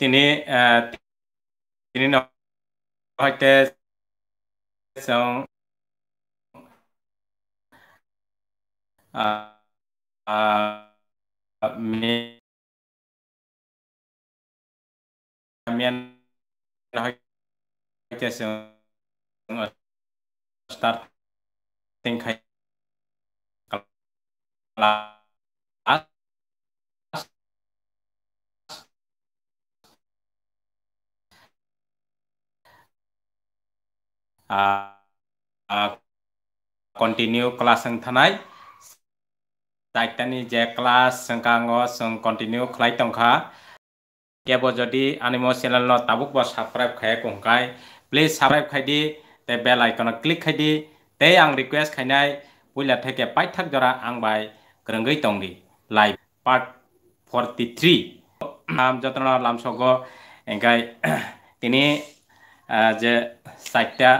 তিনি তিনি সৈতে তেওঁ সৈতে starting continue class sang thanai taitani je class sangkango sang continue khlai tongkha kebo jodi animo channel no tabuk bo subscribe khaye kongkai please subscribe khai di te bell icon click khai di te ang request khainai puila theke pai thak jora ang bai krangei tongdi live part 43 নাম যত্ন লামসগ এঙ্কাই তিনি যে চারটা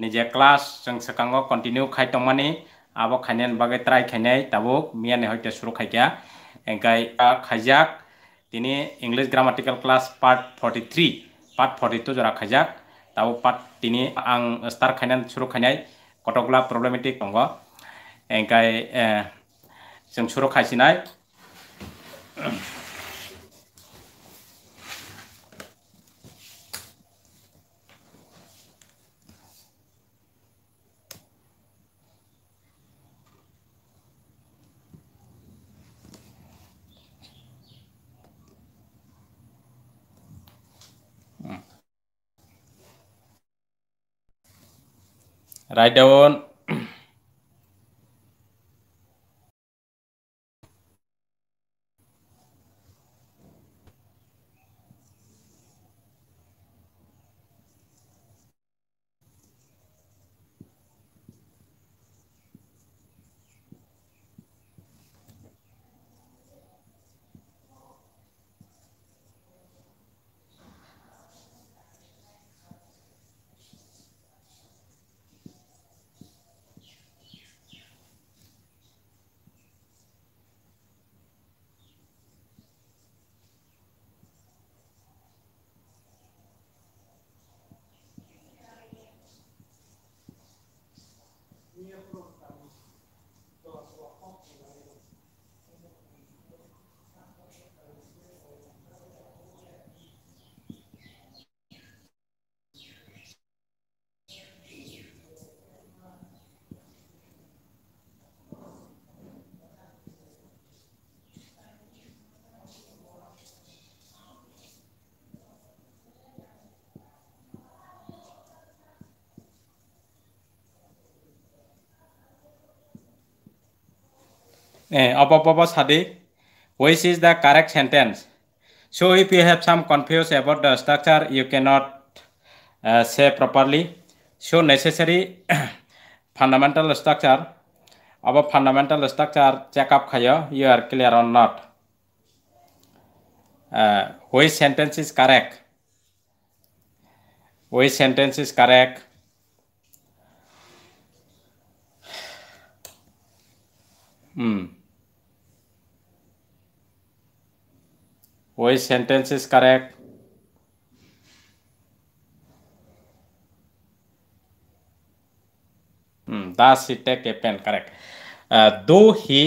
निजे class जों सकांगो continue खाइ तंमानि आबो खाइनेन बागे ट्राइ खाइनाय ताबुक मियानि हयते सुरु खाइकिया एंकाय खाइजाक तिनि English grammatical class part 43 part 42 जरा खाइजाक ताबो पार्ट तिनि आं स्टार खाइनान सुरु खाइनाय कतगला प्रब्लेमेटिक दंग एंकाय जों सुरु खाइसिनाय write down अब अब अब सदी which is the correct sentence so if you have some confuse about the structure you can not say properly so necessary fundamental structure अब फंडामेंटल स्ट्रक्चर चेकअप खाइ you are clear or not which sentence is correct which sentence is correct hmm which sentence is correct hmm, does he take a pen correct uh, do he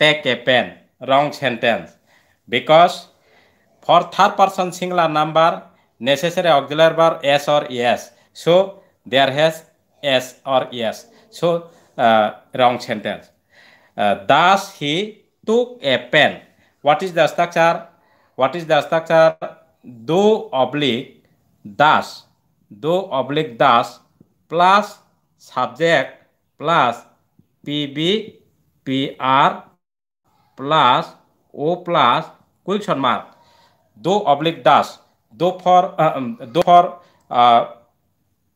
take a pen wrong sentence because for third person singular number necessary auxiliary verb s or yes so there has s or yes so uh, wrong sentence uh, thus he took a pen what is the structure what is the structure? Do oblique dash, do oblique dash plus subject plus PB, PR plus O plus question mark. Do oblique dash, do for, uh, do for uh,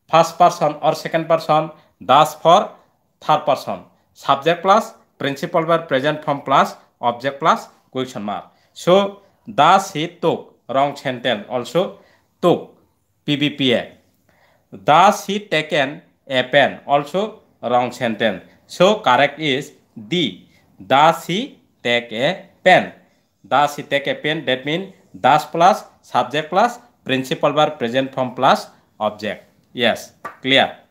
first person or second person, dash for third person. Subject plus principal verb present form plus object plus question mark. So Das he took wrong sentence also took पीबीपीए Das he taken a pen also wrong sentence so correct is the Das he take a pen Das he take a pen that mean Das plus subject plus principal बार present form plus object yes clear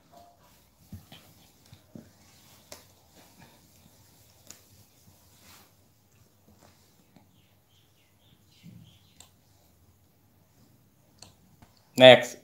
Next.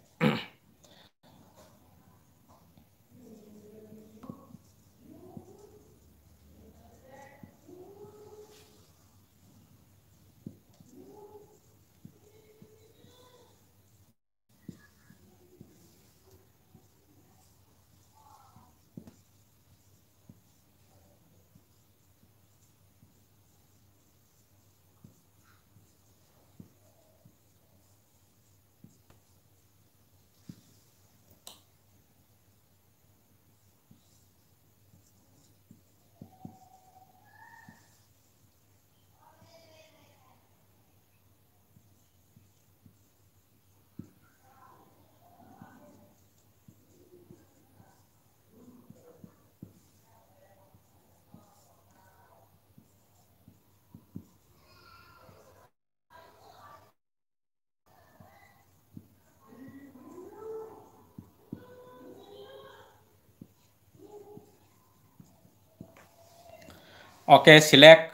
Okay, select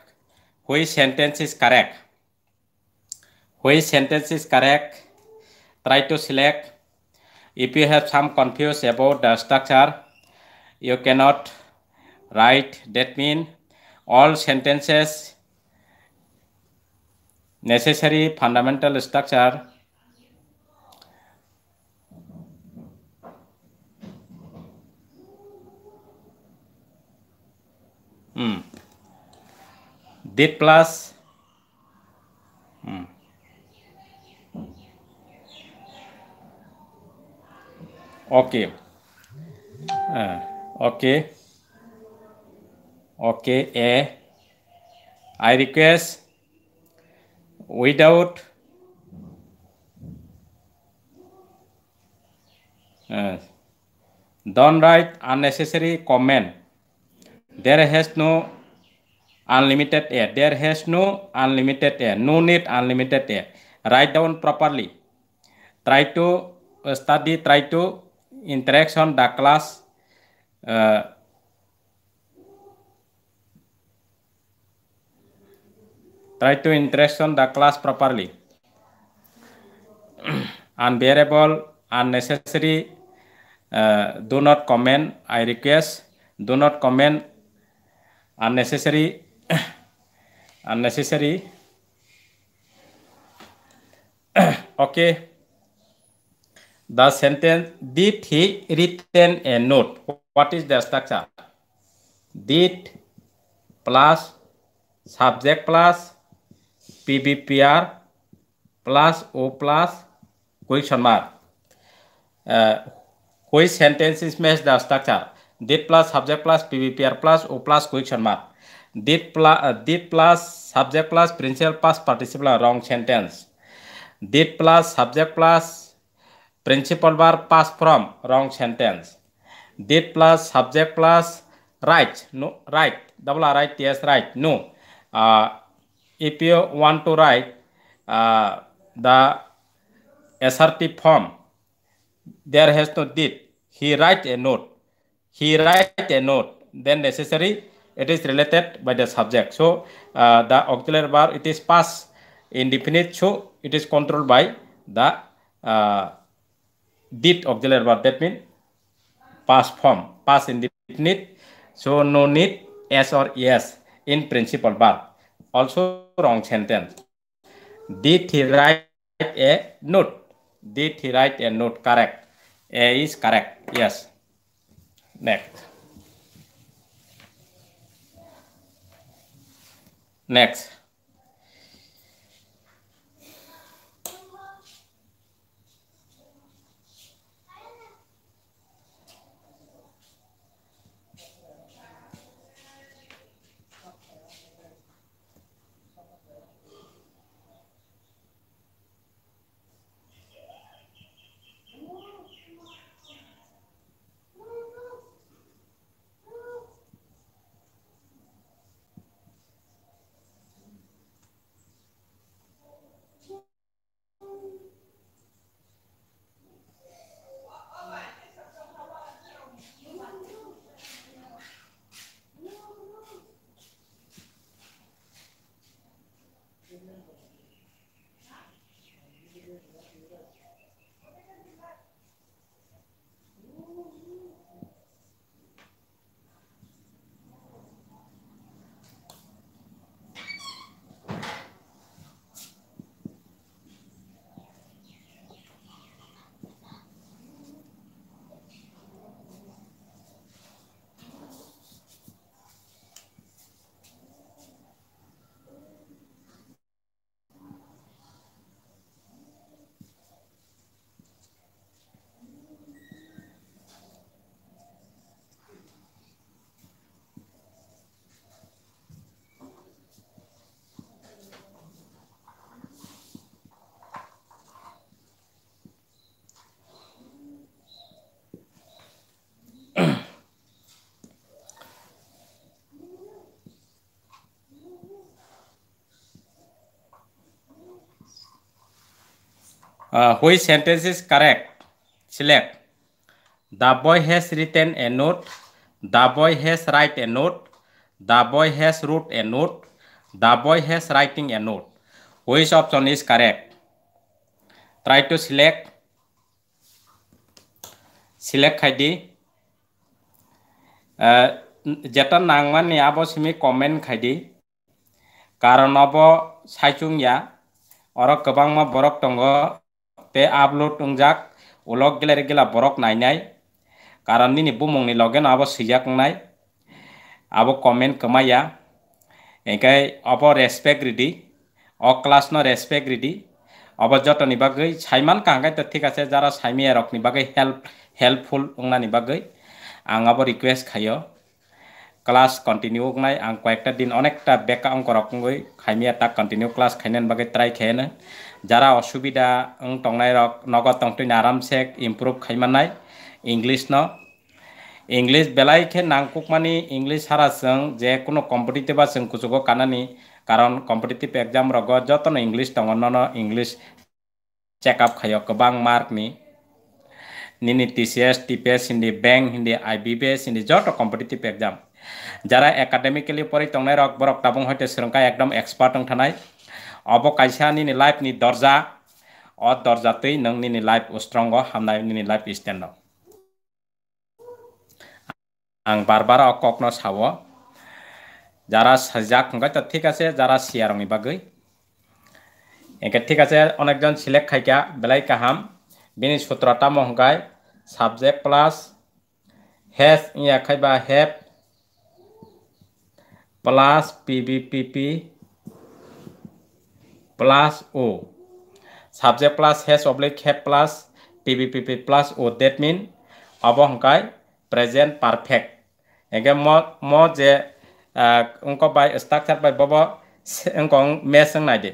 which sentence is correct. Which sentence is correct? Try to select. If you have some confused about the structure, you cannot write. That mean all sentences necessary fundamental structure date plus hmm. okay uh, eh, okay okay I request without uh, don't write unnecessary comment there has no unlimited air. There has no unlimited air. No need unlimited air. Write down properly. Try to uh, study, try to interaction the class uh, try to interaction the class properly. Unbearable, unnecessary, uh, do not comment, I request, do not comment, unnecessary, unnecessary okay the sentence did he written a note what is the structure did plus subject plus pbpr plus o plus question mark uh, which sentences match the structure did plus subject plus pbpr plus o plus question mark Did plus, uh, did plus subject plus principal plus participle wrong sentence. Did plus subject plus principal verb pass from wrong sentence. Did plus subject plus right no right double right yes right no. Uh, if you want to write uh, the SRT form, there has to did. He write a note. He write a note. Then necessary it is related by the subject. So uh, the auxiliary verb it is past indefinite. So it is controlled by the uh, did auxiliary verb. That means past form, past indefinite. So no need s or es in principal verb. Also wrong sentence. Did he write a note? Did he write a note? Correct. A is correct. Yes. Next. Next. Which sentence is correct select the boy has written a note the boy has write a note the boy has wrote a note the boy has writing a note which option is correct try to select select খাই দি যেতিয়া নাংমান নিয়াব চিমি comment খাই দি কাৰণ of চাইচুং yeah or কবাং মই বৰক টংঘ তে আবলোড টংজাক ওলক গেলার গেলা বরক নাই নাই কারণ নিনি বুমংনি লগেন আব সিজাক নাই আব কমেন্ট কমাইয়া এঁকাই অব রেসপেক্ট রেডি অ ক্লাস ন রেসপেক্ট রেডি অব যতনি বাকি সাইমান কাহাই তো ঠিক আছে যারা সাইমিয়া রকনি বাকি হেল্প হেল্পফুল নানি বাকি আব রিকুয়েস্ট খাইও ক্লাস কন্টিনিউ নাই আং কয়েকটা দিন অনেকটা বেকা অঙ্ক রকম খাইমিয়া তাক কন্টিনিউ ক্লাস খাইনেন বাকি ট্রাই খেয়ে যারা অসুবিধা টংনাই নগদ টংটুনি আরামসে ইম্প্রুভ খাইমানাই ইংলিশ ন ইংলিশ বেলাইখে নাংকুকমানি ইংলিশ হারা সং যে কোনো কম্পিটিটিভ সং কুচুগো কানানি কারণ কম্পিটিটিভ এক্সাম রগ যতন ইংলিশ টংন ইংলিশ চেক আপ খাইও গবাং মার্কনি নিনি টিসিএস টিপিএস হিন্দি ব্যাংক হিন্দি আইবিবিএস হিন্দি যত কম্পিটিটিভ এক্সাম যারা একাডেমিকেলি পরি টংনাই রক বরক টাবং হইতে শ্রীলঙ্কা একদম এক্সপার্ট থানায় Abo kaisa nini life ni dorja, o dorja tui nang nini life o strongo ham nai nini life istendo. Ang barbar o kokno sawo, jara sajak nga ta tika se jara siarong i bagui. Eke tika se onak jon silek kai kia belai kaham, bini sutra ta mohongai, subject plus, has iya kai ba have, plus pbpp, plus O subject plus has oblique have plus PBPP plus O that mean অবহংকায় present perfect এগে ম ম যে অঙ্ক বাই structure বাই বব অঙ্ক মে সঙ্গাই দে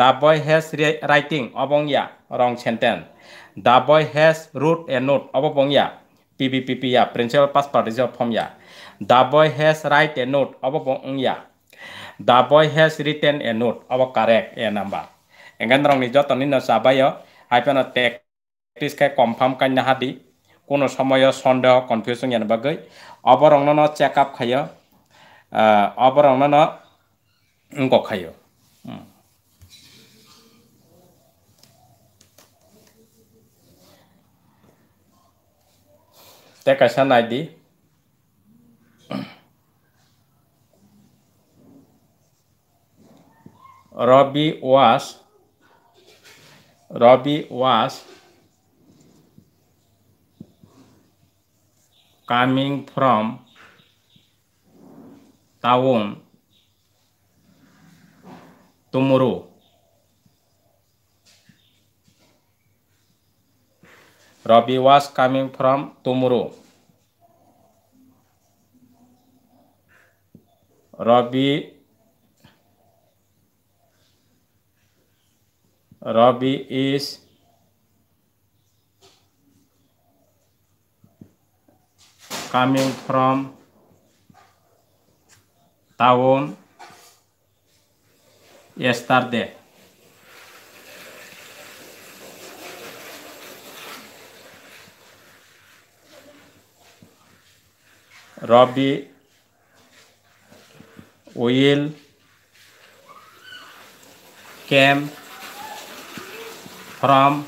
দ্য বয় হ্যাজ রাইটিং অবংয়া wrong sentence the boy has wrote a note অববংয়া পিবিপিপি ইয়া প্রিন্সিপাল পাস পার্টিজাল ফর্ম ইয়া the boy has write a note অববংয়া The boy has written a note of correct a number. Engan rong ni jotoni no sabayo haipano tek tis ke confirm kan nahati কোনো সময় সন্দেহ confusion এনে বাকি অবরণন check up খাই অবরণন অঙ্ক খাই তে কাইসা নাই দি Robbie was Robbie was coming from town tomorrow. Robbie was coming from tomorrow. Robbie Rabi is coming from town yesterday. Robbie will came from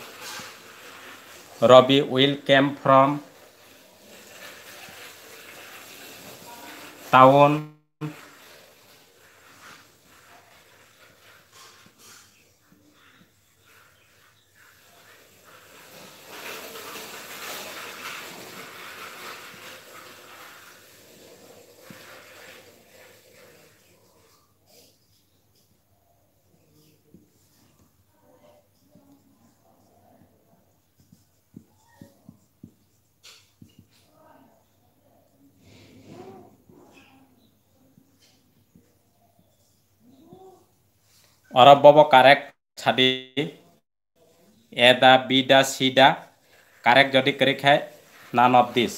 Robbie will came from town অরব্যব correct ছাদি A দা B দা C দা correct যদি করি খায় none of this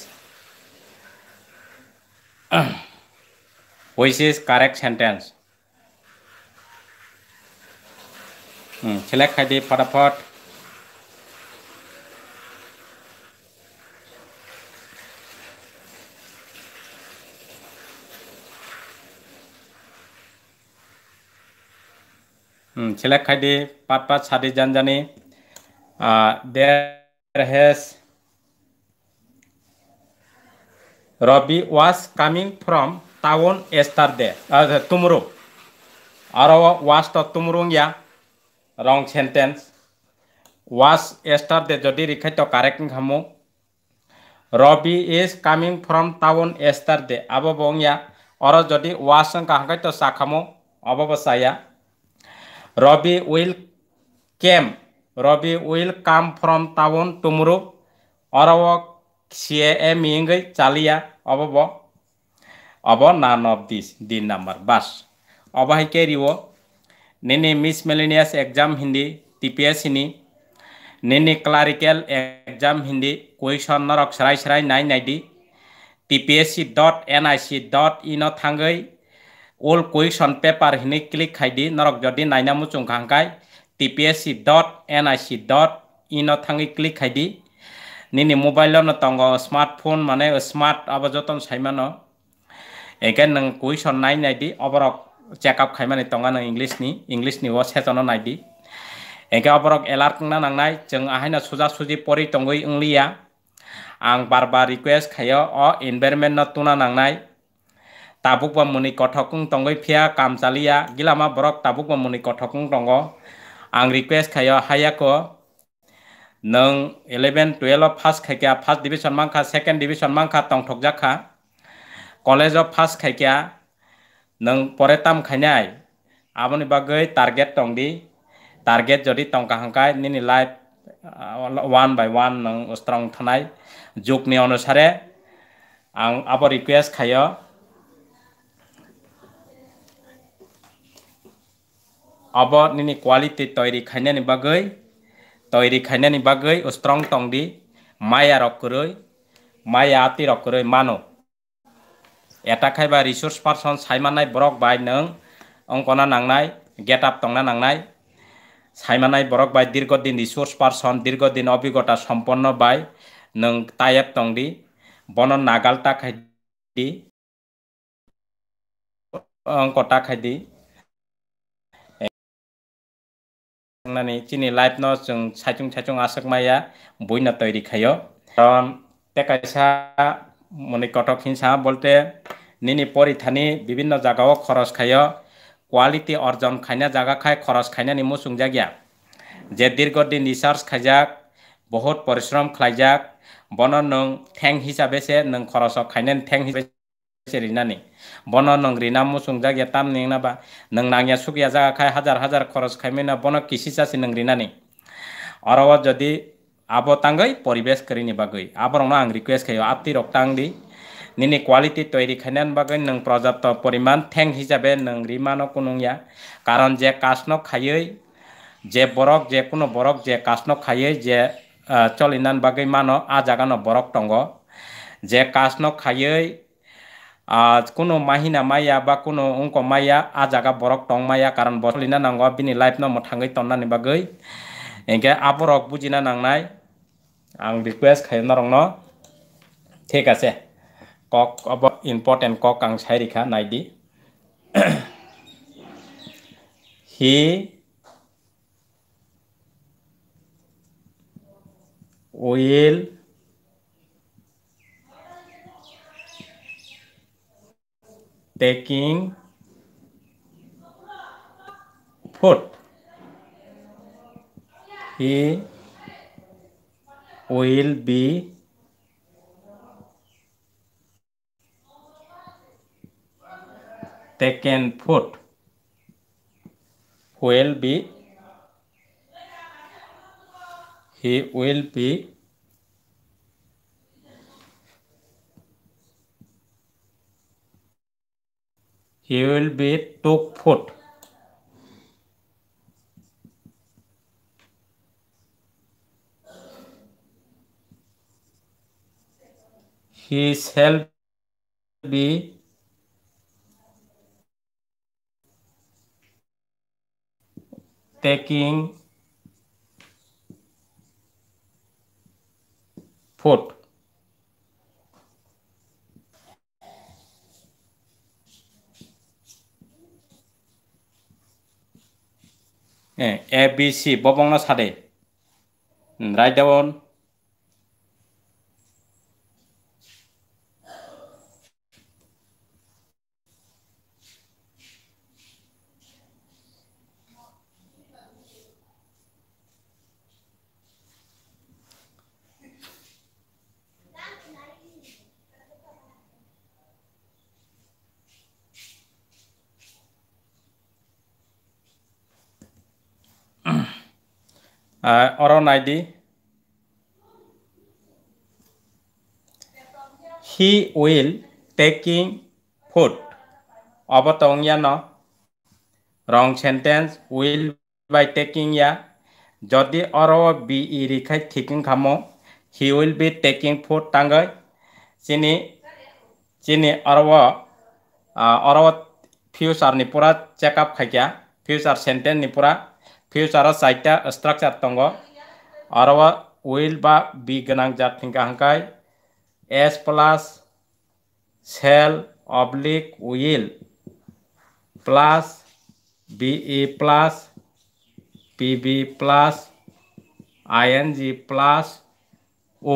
which is correct sentence select খাই দি ফটাফট छेला खाइडे पाट पाट सादे जान जाने there has Robbie was coming from town yesterday uh, tomorrow or was to tomorrow ya wrong sentence was yesterday যদি রিখাইতো কারেক্ট হামো Rabi is coming from town yesterday আবো বংয়া অর যদি ওয়াস কাহাকাইতো সাখামো অববসায়া Rabi will came Rabi will come from town tomorrow অৰৱ চিয়ে এ মিংগৈ চালিয়া অব ব অব নান অফ দিছ দিন নাম্বাৰ বাছ অবাহিকে ৰিব নিনি মিছ মেলিনিয়াছ এক্সাম হিন্দী টি পি এছ চিনি নিনি ক্লাৰিকেল এক্সাম হিন্দী কুৱেশ্যনৰ চৰাই চৰাই নাই নাইডি T P S C dot N I C dot ইনত থাংগৈ ওল কুইকশ্যন পেপার হিনি ক্লিক খাই দি নরক যদি নাইনামু চুংখাংকাই TPSC dot N I C dot in থাঙি ক্লিক খাই দি নিনি মোবাইল নতঙ্গ স্মার্টফোন মানে স্মার্ট আবাজতন সাইমান একে কুইকশ্যন নাই নাই দি অবরক চেক আপ খাইমানি তঙা নয় ইংলিশনি ইংলিশনি ও সেজন নাই দি একে অবরক এলার্ট নাই যেন আহাইনা সোজা সুজি পড়ি টঙ্গি ইংলিয়া আং বারবার রিকুয়েস্ট খাই অ এনভাইরমেন্ট তুনা নাই tabuk ba muni kothokung tongoi phia kam chaliya gilama borok tabuk ba muni kothokung tongo ang request khaya haya ko nang 11 12 first khakya first division mangkha second division mangkha tong thok jakha college of first khakya nang poretam khanyai abani bagai target tongdi target jodi tong kahankai nini life one by one nang strong thanai jukni onusare ang apo request khaya আবাদ নিনি quality তৈরি খাইনে নিবাগৈ তৈরি খাইনে নিবাগৈ ও strong টং দি মায়া রকরই মায়া আতি রকরই মানো এটা খাইবা রিসোর্স পার্সন সাইমানাই বরক বাই নং অঙ্কনা নাংনাই গেট আপ টংনা নাংনাই সাইমানাই বরক বাই দীর্ঘদিন রিসোর্স পার্সন দীর্ঘদিন অভিজ্ঞতা সম্পন্ন বাই নং তায়েব টং দি বন নাগালটা খাই দি অঙ্কটা খাই দি নানি চিনি লাইফ নং সাইচুং সাইচুং আশক মাইয়া বই না তৈরি খাইও কারণ তে কাইসা মনে কটক হিংসা বলতে নিনি পরিথানি বিভিন্ন জায়গাও খরচ খাইও কোয়ালিটি অর্জন খাইনা জায়গা খায় খরচ খাইনা নিমু সুংজা গিয়া যে দীর্ঘদিন রিসার্চ খাইজাক বহুত পরিশ্রম খাইজাক বন নং ঠেং হিসাবে সে নং খরচ খাইনেন ঠেং হিসাবে sirinani bono nongri na musung jagya tam ning na ba nang nangya sukya jaga khai hajar hajar khoros khaime na bono kisi chasi nongri nani arawa jadi abo tangai poribesh kari ni bagai aborong na ang request khayo apti rok tang di nini quality toiri khainan bagai nang projapto poriman theng hijabe nang rimano kunungya karon je kasno khayoi যে বরক যে কোনো বরক যে caution খাইয়ে যে চলিনান বাগৈ মানো আ জাগানো বরক টঙ্গ যে কাসন খাইয়ে কোনো মাহিনা মাইয়া বা কোনো অংক মাইয়া আ জাগা বরক টং মাইয়া কারণ বসলিনা নাঙ্গ বিনি লাইফ নম থাঙ্গই তন্না নিবা গই এনকে আবরক বুঝিনা নাংনাই আং রিকুয়েস্ট খাই নরং ন ঠিক আছে কক অব ইম্পর্টেন্ট কক আং সাইরিখা নাইদি he will taking food. He will be taken food. Will be he will be he will be took foot he help be taking foot A, B, C. Bobong no sade. Write down. uh, Oron ID. He will taking food. Obatong ya no. Wrong sentence will by taking ya. যদি অর B E রেখায় থিকিং খামো he will be taking food টাঙ্গই চিনি চিনি অরব অরব ফিউচার নিপুরা চেক আপ খাইকা ফিউচার সেন্টেন্স নিপুরা ফিউচাৰৰ চাৰিটা ষ্ট্ৰাকচাৰ তংগ আৰু উইল বা বি গনাং জাত হংকাই S plus shall oblique will plus B E plus P B plus I N G plus O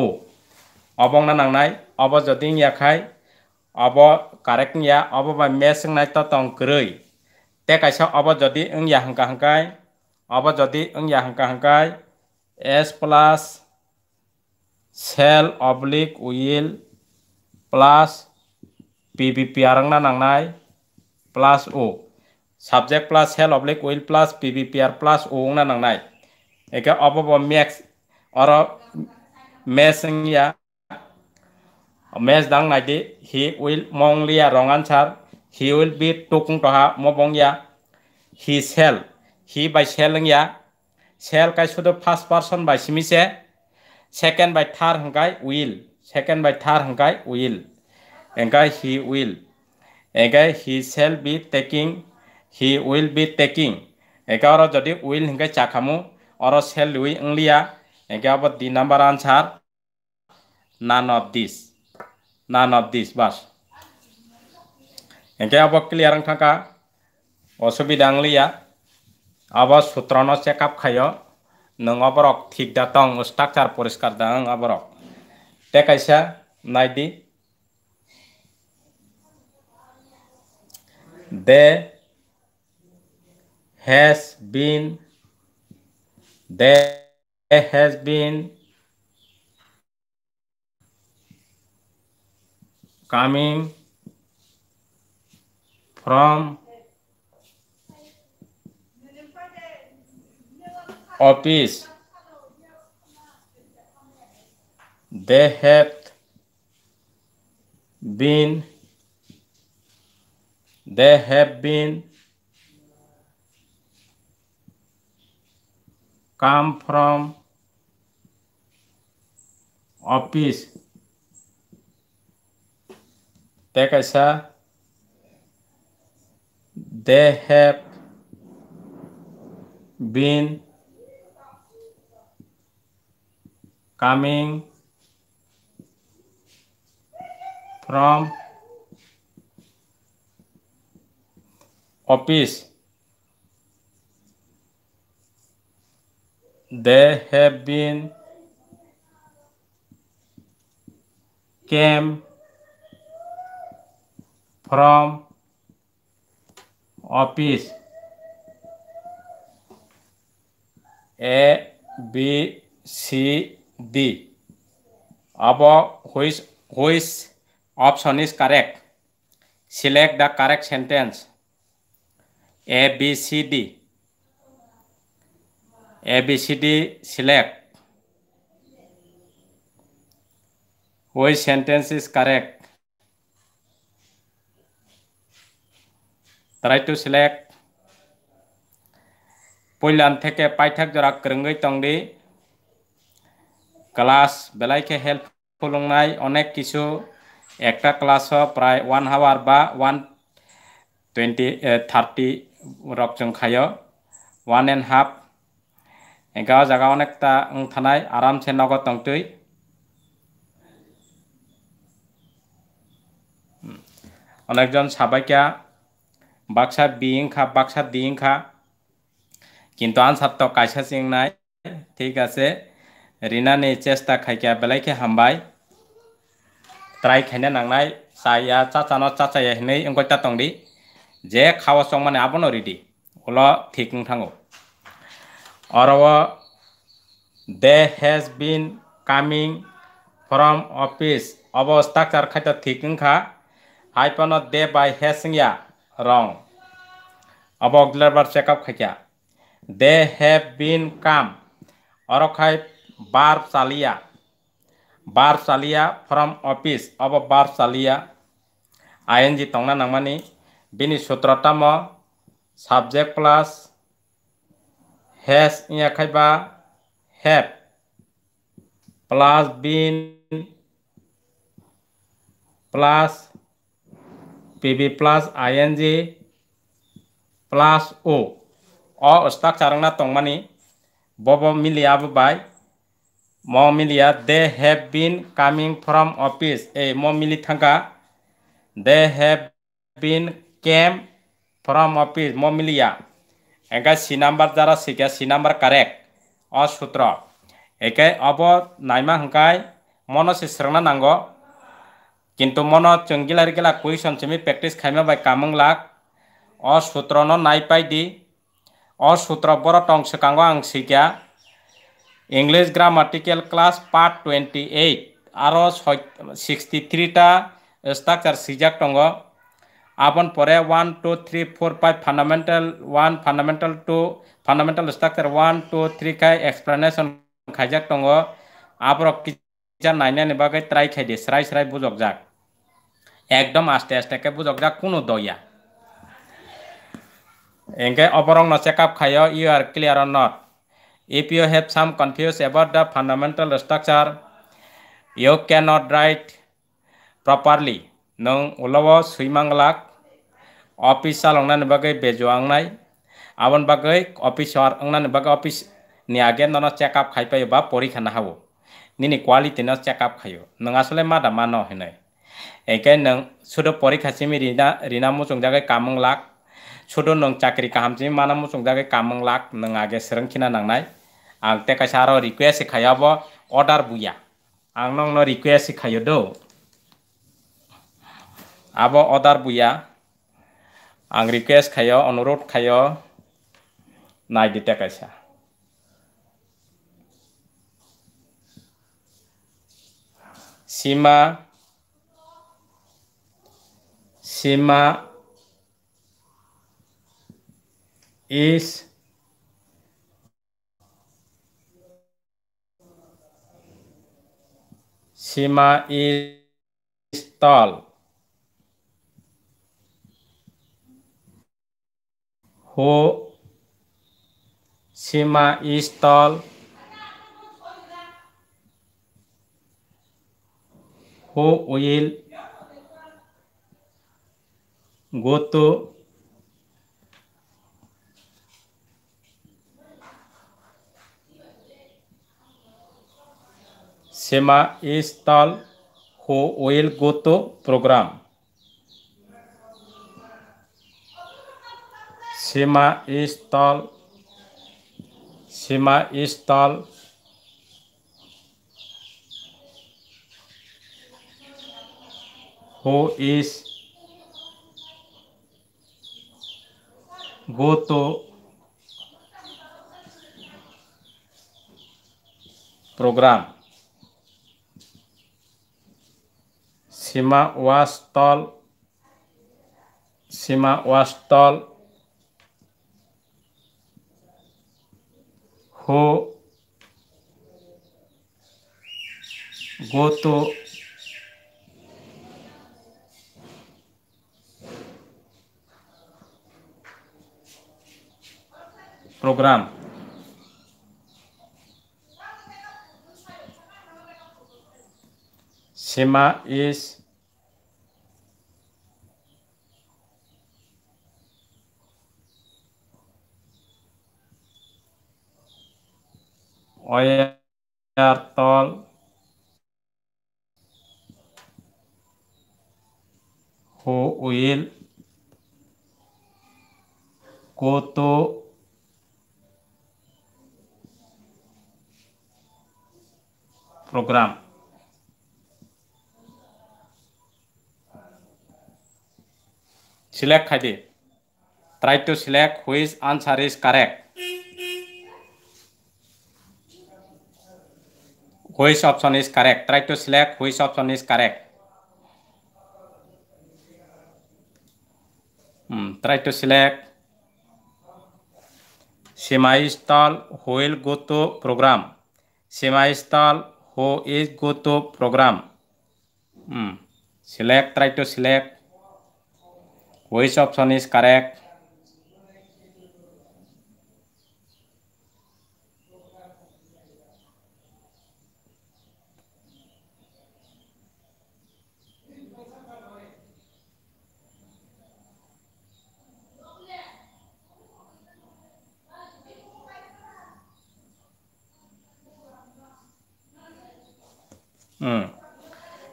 অবংনা নাংনাই অব যদি ইয়াখাই অব কারেক্ট ইয়া অব বা মেসং নাই তং যদি ইয়া अब जदि यहाँ S plus shall oblique will plus P B P R ना नांगनाय plus O subject plus shall oblique will plus P B P R plus O ना नांगनाय एके अब अब और मैच मेस मैच दांग नाइदि हि उइल मंगलिया रंग आन्सार हि उल बी टुकुं तहा मबंग हि सेल হি বাই সেল ইয়া সেল কাই শুধু ফার্স্ট পার্সন বাই সিমিছে সেকেন্ড বাই থার্ড হংকাই উইল সেকেন্ড বাই থার্ড হংকাই উইল এঙ্কাই হি উইল এঙ্কাই he shall be taking he will be taking এঙ্কা অর যদি উইল হিঙ্কাই চাখামু অর সেল উই ইংলিয়া এঙ্কা অব দি number answer none of this none of this বাস এঙ্কা অব ক্লিয়ার অসুবিধা উংলিয়া अब सूत्रों चेकअप खायो नंग बरक ठीक दातंग स्ट्रक्चर परिष्कार दंग बरक ते कैसा नाइदी they has been they has been coming from office they have been they have been come from office ते कैसा they have been coming from office. They have been came from office. A, B, C, D. Above which, which option is correct? Select the correct sentence. A, B, C, D. A, B, C, D select. Which sentence is correct? Try to select. Pulang theke paitak jarak kerenggai tongdi. Class বেলাইকে help ফুলুंनाय অনেক কিছু একটা class প্রায় one হাওয়ার বা one twenty thirty rock जों খায় ওয়ান এন্ড হাফ এগা জায়গা অনেকটা থানায় আরামসে নগদ তংতই অনেকজন সাবাইকা বাক্সা বিংখা বাক্সা খা কিন্তু আনসার তো কাইসা চিং নাই ঠিক আছে रिनानि चेष्टा खाइकिया बेलाइखे हामबाय ट्राइ खाइना नांनाय साया चाचानो चाचाया हिनै अंगयता तंदि जे खावा सं माने आबनो रेडि उल ठीक थाङो अरव they has been coming from office अब स्ट्राक्चार खाइता ठीक खा हाइपन दे बाय हेसिंया रं अब अगलेबार चेकअप खाइकिया दे हैव बिन काम अरखाइ बार्बसालिया बार्बसालिया फ्रम ऑफिस अब बार्बसालिया आईएनजी तंगना नांगमानी बिनि सूत्रतम सब्जेक्ट प्लस हैस इया खाइबा have plus been plus PB plus ING plus O अ स्ट्रक्चर ना तंगमानी बब मिलियाबो बाय মমিলিয়া they have been coming from office এই মমিলি থাকা they have been came from office মমিলিয়া এনেকৈ চি নাম্বাৰ যাৰা চিকে চি নাম্বাৰ কাৰেক্ট অ সূত্ৰ একে অব নাইমা হংকাই মনত চিচৰঙা নাংগ কিন্তু মনত চংগিলাৰ গেলা কুৱেশ্যন চুমি প্ৰেক্টিচ খাইমা বাই কামং লাগ অ সূত্ৰ ন নাই পাই দি অ সূত্ৰ বৰ টংচ কাংগ আং English grammatical class part twenty eight আরও সিক্সটি থ্রিটা স্ট্রাকচার সিজাক দङ আপন পরে one two three four five fundamental one fundamental two fundamental structure one two three খাই এক্সপ্লেনেশন খাইজাক দङ আবরক কিজা নাইনানি বাকে ট্রাই খাইদে স্রাই স্রাই বুঝক যাক একদম আস্তে আস্তেকে বুঝক যাক কোনো দয়া এনকে অপরং চেক আপ খাই you are clear not If you have some confused about the fundamental structure, you cannot write properly. Nung ulawo suimanglak official ang nan bagay bejo ang nai. Awan bagay official ang nan bagay office ni agen nono check up kay pa yung bab pori kana hawo. Nini quality nono check up kayo. Nung asule mada mano hinay. Eka nung sudo pori kasi mi rina rina mo sung jagay kamanglak. Sudo nung cakri kahamsi mana mo sung jagay kamanglak nung agen serengkina nang nai. ang teka saro request khayabo order buya ang nong no request khayo do abo order buya ang request khayo onurod khayo nai teka kaisa sima sima is Shima is tall. Who? Shima is tall. Who will go to सेमा इस्ताल हो ओल go to programme सेमा इस्ताल सेमा इस्ताल हो is go to program sima wastol simak wastol Go to program Sima is ওয়ার তল হো will কত প্রোগ্রাম select খাইদে try to select which answer is correct which option is correct try to select which option is correct hmm, try to select semi-stall who will go to program semi-stall who is go to program hmm. select try to select which option is correct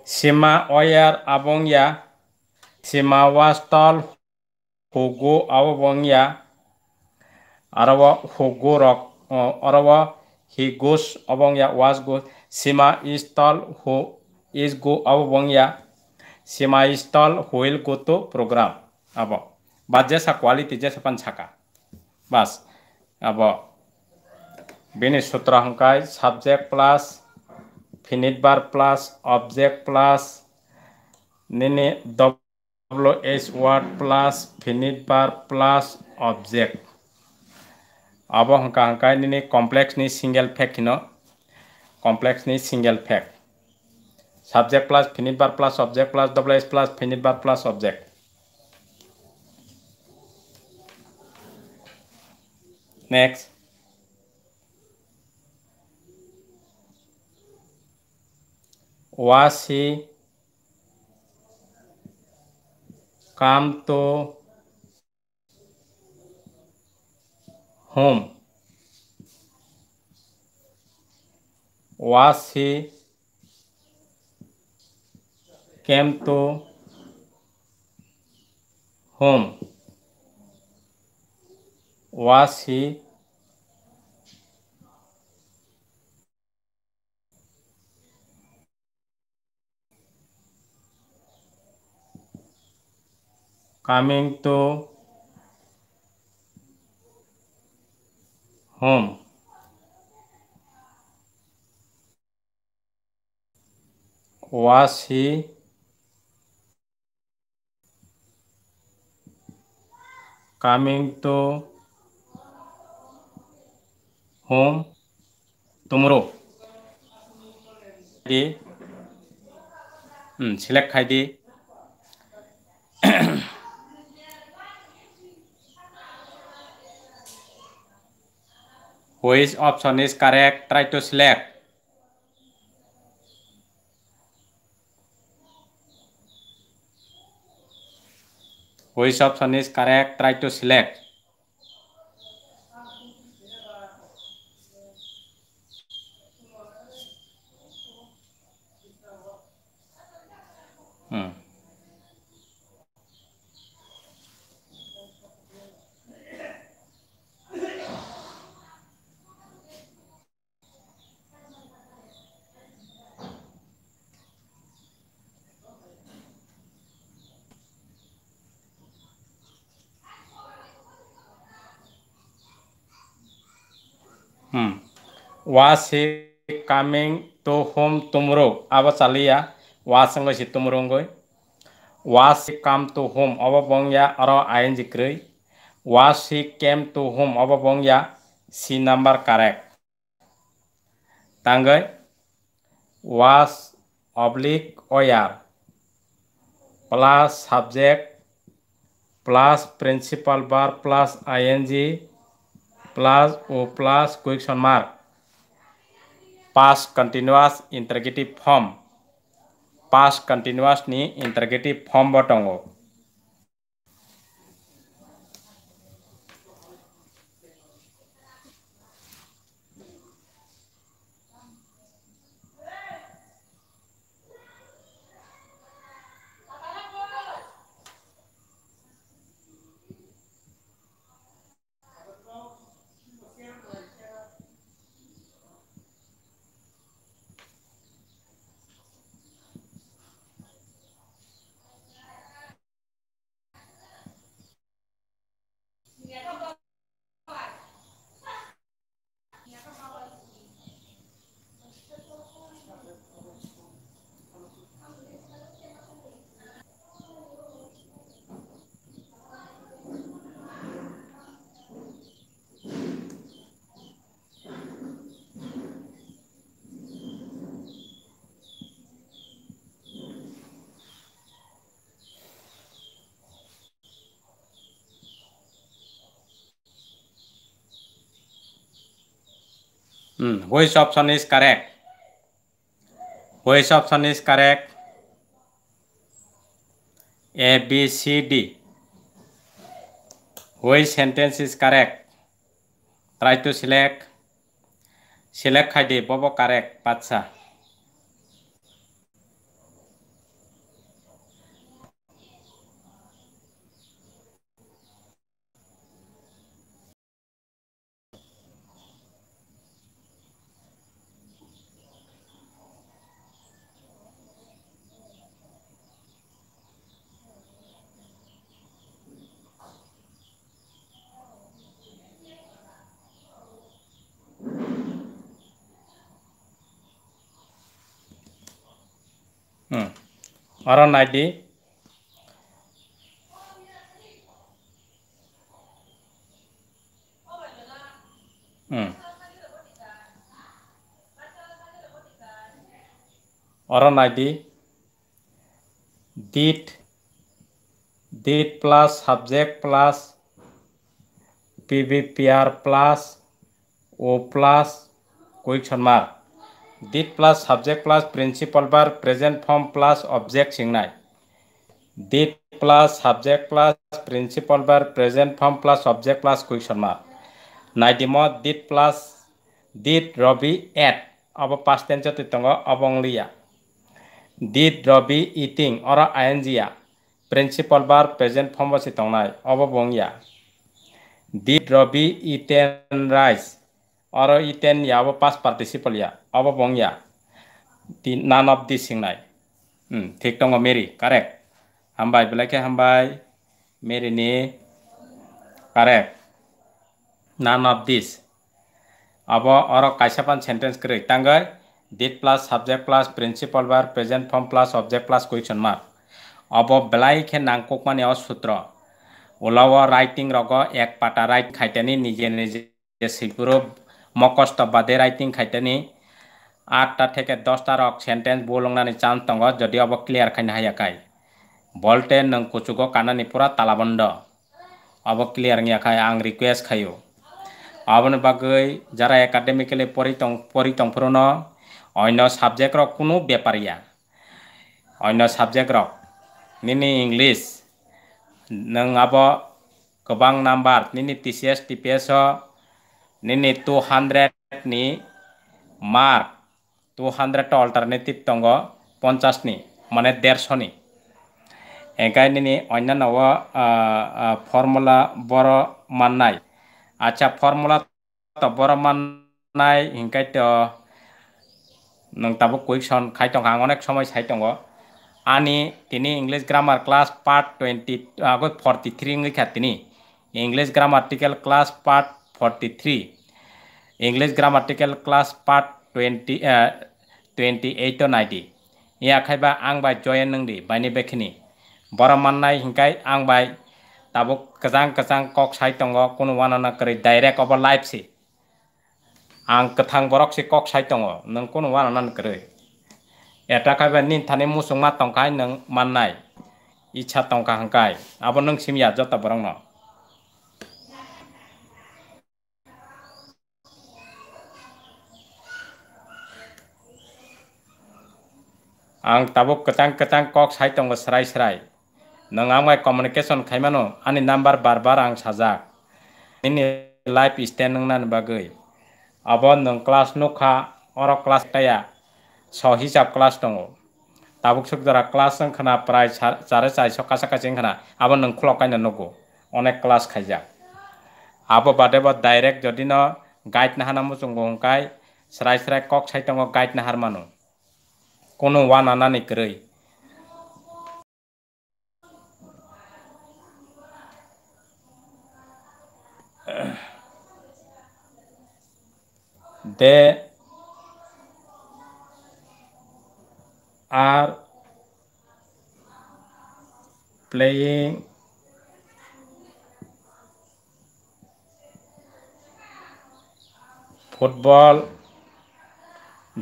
Sima oyar abongya, sima wastal hugo awabongya, arawa hugo rock, arawa he goes abongya was go, sima is tall who is go awabongya, sima is tall who will go to program. अब बस जैसा quality जैसा अपन छाका बस अब बिनी सूत्र हमका सब्जेक्ट प्लस फिनिट बार प्लस ऑब्जेक्ट प्लस नहीं डब्लो एच वार्ड प्लस फिनिट बार प्लस ऑब्जेक्ट अब हंका हंका नहीं कॉम्प्लेक्स नहीं सिंगल फैक्ट हिनो कॉम्प्लेक्स नहीं single fact subject plus finite बार plus object plus डब्लो H plus finite बार प्लस ऑब्जेक्ट नेक्स्ट ওয়াসি কামতো home Wasi ক্যামতো home Wasi coming to home. Was he coming to home tomorrow? Select ID. Which option is correct? Try to select. Which option is correct? Try to select. was he coming to whom tomorrow aba chaliya was ang si tomorrow ngoi was he come to whom aba bongya aro ing krei was he came to whom aba bongya si number correct tangai was oblique oyar plus subject plus principal bar plus ing plus o plus question mark past continuous interrogative form past continuous नी interrogative form बटंगो which option is correct which option is correct A B C D which sentence is correct try to select select খাই দি পাব correct বাচ্ছা आरन आई डी आरन आई डी did did plus subject plus pvpr plus o plus question mark did plus subject plus principal bar present form plus object signal did plus subject plus principal bar present form plus object plus question mark নাইডিমত did plus did Rabi at अब past tense तितंग अबंगलिया did Rabi eating और आयनजिया principal bar present form सितंग नाय अब बोंगिया did Rabi eaten rice আৰু ইটেন ইয়াব পাঁচ পাৰ্টিচিপলিয়া of বংয়া the none of the চিংনাই ঠিক দঙ মেৰি কাৰেক্ট হাম্বাই বোলাকে হাম্বাই মেৰিনি কাৰেক্ট নান অফ দিছ অৱ অৰ কাইছাপান চেণ্টেঞ্চ কৰি টাংগাই did plus subject plus principal বাৰ present form plus object plus question mark অৱ বেলাইকে নাংকুক মানে অ সূত্ৰ ওলাৱ ৰাইটিং ৰগ এক পাটা ৰাইট খাইটানি নিজে নিজে চিপুৰ मकस्त बादे राइटिंग खाइटनि आठटा थेके दसटा रक सेन्टेन्स बुलंनानै चान्स दङ जुदि अब क्लियार खाइनो हायाखै बल्टे नों कुचुगो कानानि पुरा तालाबन्द अब क्लियार ङियाखै आं रिक्वेस्ट खायो अबनि बागै যারা একাডেমিক্যালি পরিতং পরিতংফুরন অন্য সাবজেক্ট রক কোনো ব্যাপারিয়া অন্য সাবজেক্ট রক নিনি ইংলিশ नों अब गोबां नाम्बार निनि टिसिएस टिपिएस ನಿನ್ನೆ ಟೂ ಹಂಡ್ರೆಡ್ ನಿ মার্ক টু হান্ড্রেডটা অল্টারনেটিভ দঙ্গ পঞ্চাশনি মানে দেড়শনি এখানে অন্যান্য ফর্মুলা বড় মাননাই আচ্ছা ফর্মুলা তো বড় মাননাই হিংকাই তো তাবো কুইকশন খাই দং অনেক সময় সাই দঙ্গ আনি তিনি English grammar class part twenty আগত ফর্টি থ্রি ইংলিশ তিনি English grammatical class part 43 english grammatical class part 20 uh, 28 to 90 ya khaiba ang bai join nang di bai ni bekhini baraman nai hingkai ang bai tabo kazang kazang kok sai tong go kun wana na kre direct over live si ang kathang borok si kok sai tong nang kun wana nan kre eta khaiba nin thane musung ma tong kai nang man nai icha tong ka hangkai abo nang simya jota borong no ang tabuk ketang ketang kok sai tong serai serai nang angai communication khaimano ani number barbar ang sajak ini life stand nang nan bagai abon nang class nukha oro class taya so hisab class tongo tabuk sukdara class nang khana prai chare chai so kasa kasa khana abon nang khulok kaina nogo onek class khaijak abo badebo direct jodi no guide na hana mu sungo hongkai serai serai kok sai tongo guide na har manu कोनो वान आना नहीं करे they are playing football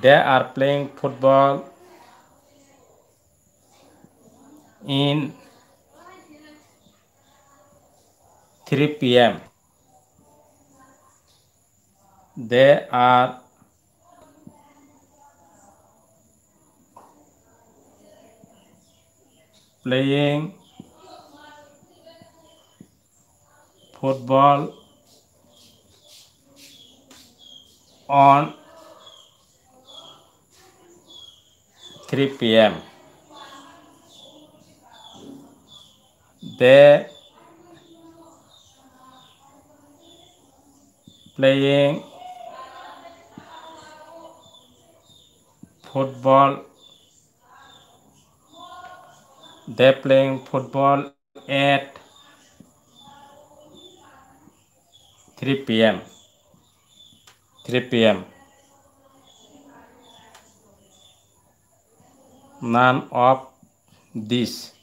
they are playing football in 3 pm they are playing football on 3 p.m. there playing football they playing football at 3 p.m. 3 p.m. none of this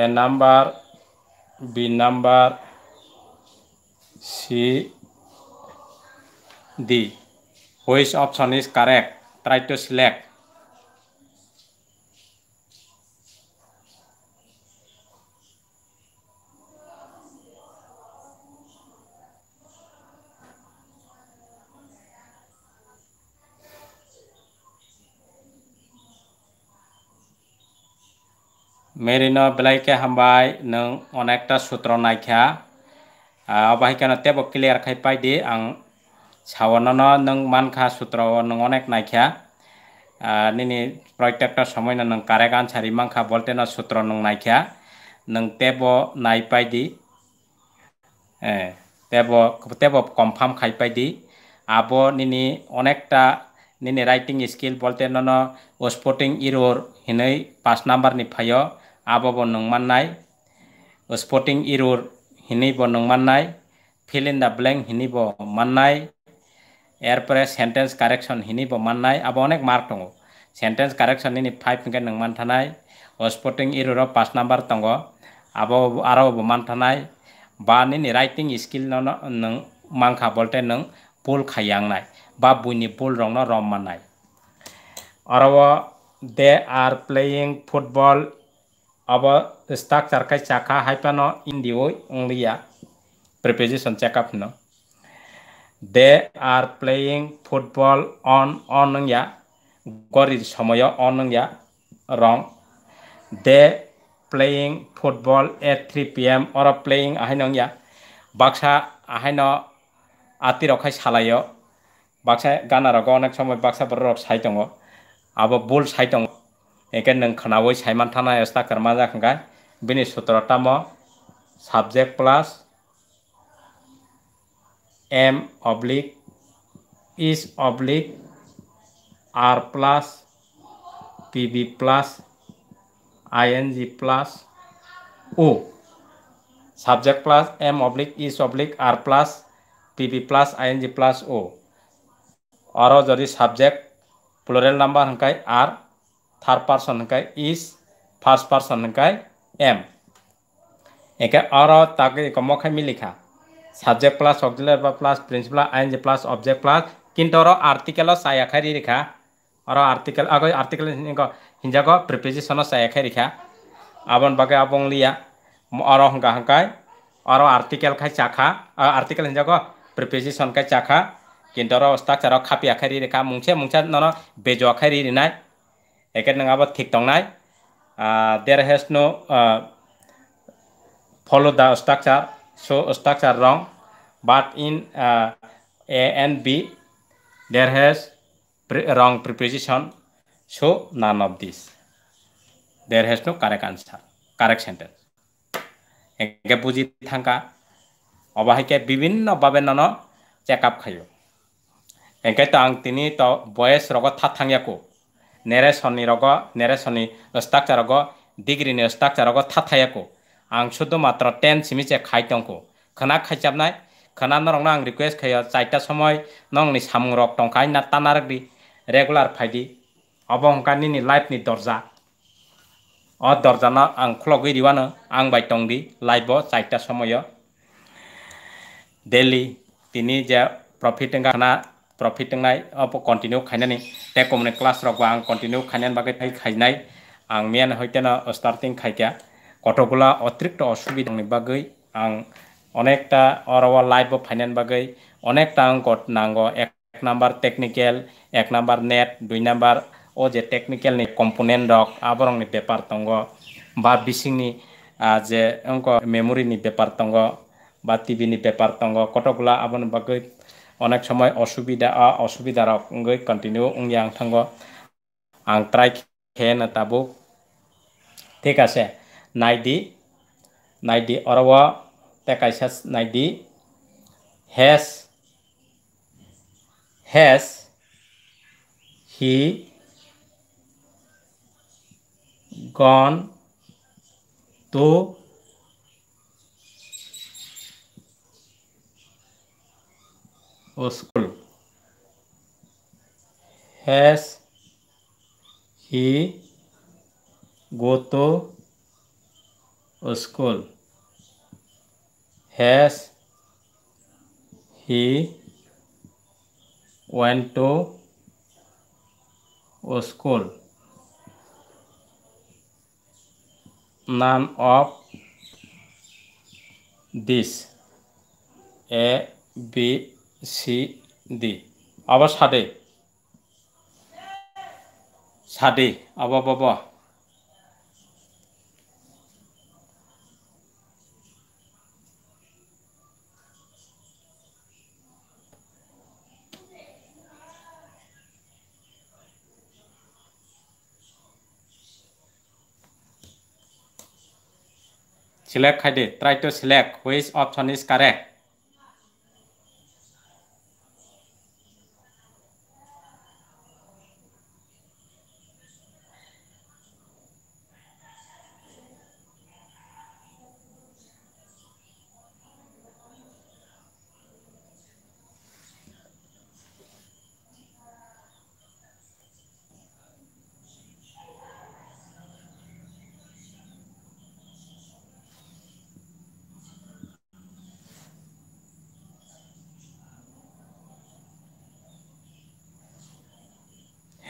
A number B number C D which option is correct try to select मेरिनो बेलाइके हामबाय नों अनेकटा सूत्र नायखा अबाहिकानो तेबो clear खाइपाइदि आं सावननो नों मानखा सूत्रआव नों अनेक नायखा निनि प्रत्येकटा समयनो नों कारेक्ट आन्सार मानखा बल्टेनो सूत्र नों नायखा नों तेबो नायपाइदि ए तेबो तेबो कनफार्म खाइपाइदि आब' निनि अनेकटा निनि राइटिं स्किल बल्टेनो स्पटिं इर'र हिनै पास नाम्बारनि फायो abo bo nungmannai spotting error hini bo nungmannai fill in the blank hini bo mannai air press sentence correction hini bo mannai abo onek mark tongo sentence correction ni 5 ke nungman thanai spotting error of pass number tongo abo aro bo man thanai ba ni ni writing skill no nung mangkha bolte nung pul khayang nai ba buini pul rong no rom mannai arawa they are playing football abo structure kai chakha hyphen indio unglia preposition chakap no they are playing football on onungya gori samaya onungya wrong they playing football at 3 pm or playing ahinongya baksa ahino ati rokhai salayo baksa gana rogo onek somoy baksa bor rok sai tongo abo bol sai tongo এনেকৈ নোংখনাবই চাইমান থানা এস্তা কৰ্মা যাক গাই বিনি সোতৰটা ম subject am oblique is oblique are plus P B plus G plus O subject plus am oblique is oblique are plus P B plus I N G plus O আৰু যদি subject plural number হংকাই are third person का is first person का M एक और ताकि एक मौका लिखा subject plus auxiliary plus principal I N plus object plus किंतु और आर्टिकल सायाखारी रेखा और आर्टिकल अगर आर्टिकल हिंजा को प्रिपोजिशन सायाखारी रेखा आबन बगे आबों लिया और हंगा हंकाय और आर्टिकल खाई चाखा आर्टिकल हिंजा को प्रिपोजिशन का चाखा किंतु और स्ट्रक्चर खापी आखारी रेखा मुंसे मुंसा न बेजो आखारी रिनाय একে নাঙাবা ঠিক তংনাই there has no uh, follow the structure so structure wrong but in uh, a and b there has pre wrong preposition so none of this there has no correct answer correct sentence একে বুঝি থাকা অবাহিকে বিভিন্নভাবে নন check up খাইও একে তো আং তিনি তো বয়স রগত থাক থাঙ্গিয়াকো नेरेसननि रग नेरेसननि स्ट्राक्चार रग डिग्रीनि स्ट्राक्चार रग थाथायाको आं शुधुमात्र टेन सिमिसे खाइटंको खोना खाइचाबनाय खोना नरंनो आं रिकुवेस्ट खायो चारटा समय नंनि सामुं रग टंखाय ना तानारगदि रेगुलार फाइदि अब हंखानिनि लाइफनि दरजा अ दरजाना आं खुलगै रिवानो आं बाय टंदि लाइफआव चारटा समय डेलि तिनि जे प्रफिट खोना profit tenggai apa continue khainani te komne class rok ang continue khainan bagai thai khainai ang mian hoitena starting khaikya কতগুলা অতিরিক্ত অসুবিধানি বাগৈ আং অনেকটা অরব লাইফ ফাইন্যান্স বাগৈ অনেকটা আং গট নাঙ্গ এক নাম্বার টেকনিক্যাল এক নাম্বার নেট দুই নাম্বার ও যে টেকনিক্যালনি কম্পোনেন্ট রক আবরংনি ব্যাপার তঙ্গ বা বিসিংনি যে অঙ্ক মেমোরিনি ব্যাপার তঙ্গ বা টিভিনি ব্যাপার তঙ্গ কতগুলা আবরণ বাগৈ অনেক সময় অসুবিধা অসুবিধা রকমই কন্টিনিউ উংয়াং থাঙ্গ আং ট্রাই খেয়ে না তাবো ঠিক আছে নাইডি নাইডি অরব টেকাই নাইডি has has he gone to school has he go to school has he went to school none of this a b C D আবার সাদে সাদে আবা বাবা সিলেক্ট খাইডে try to select which option is correct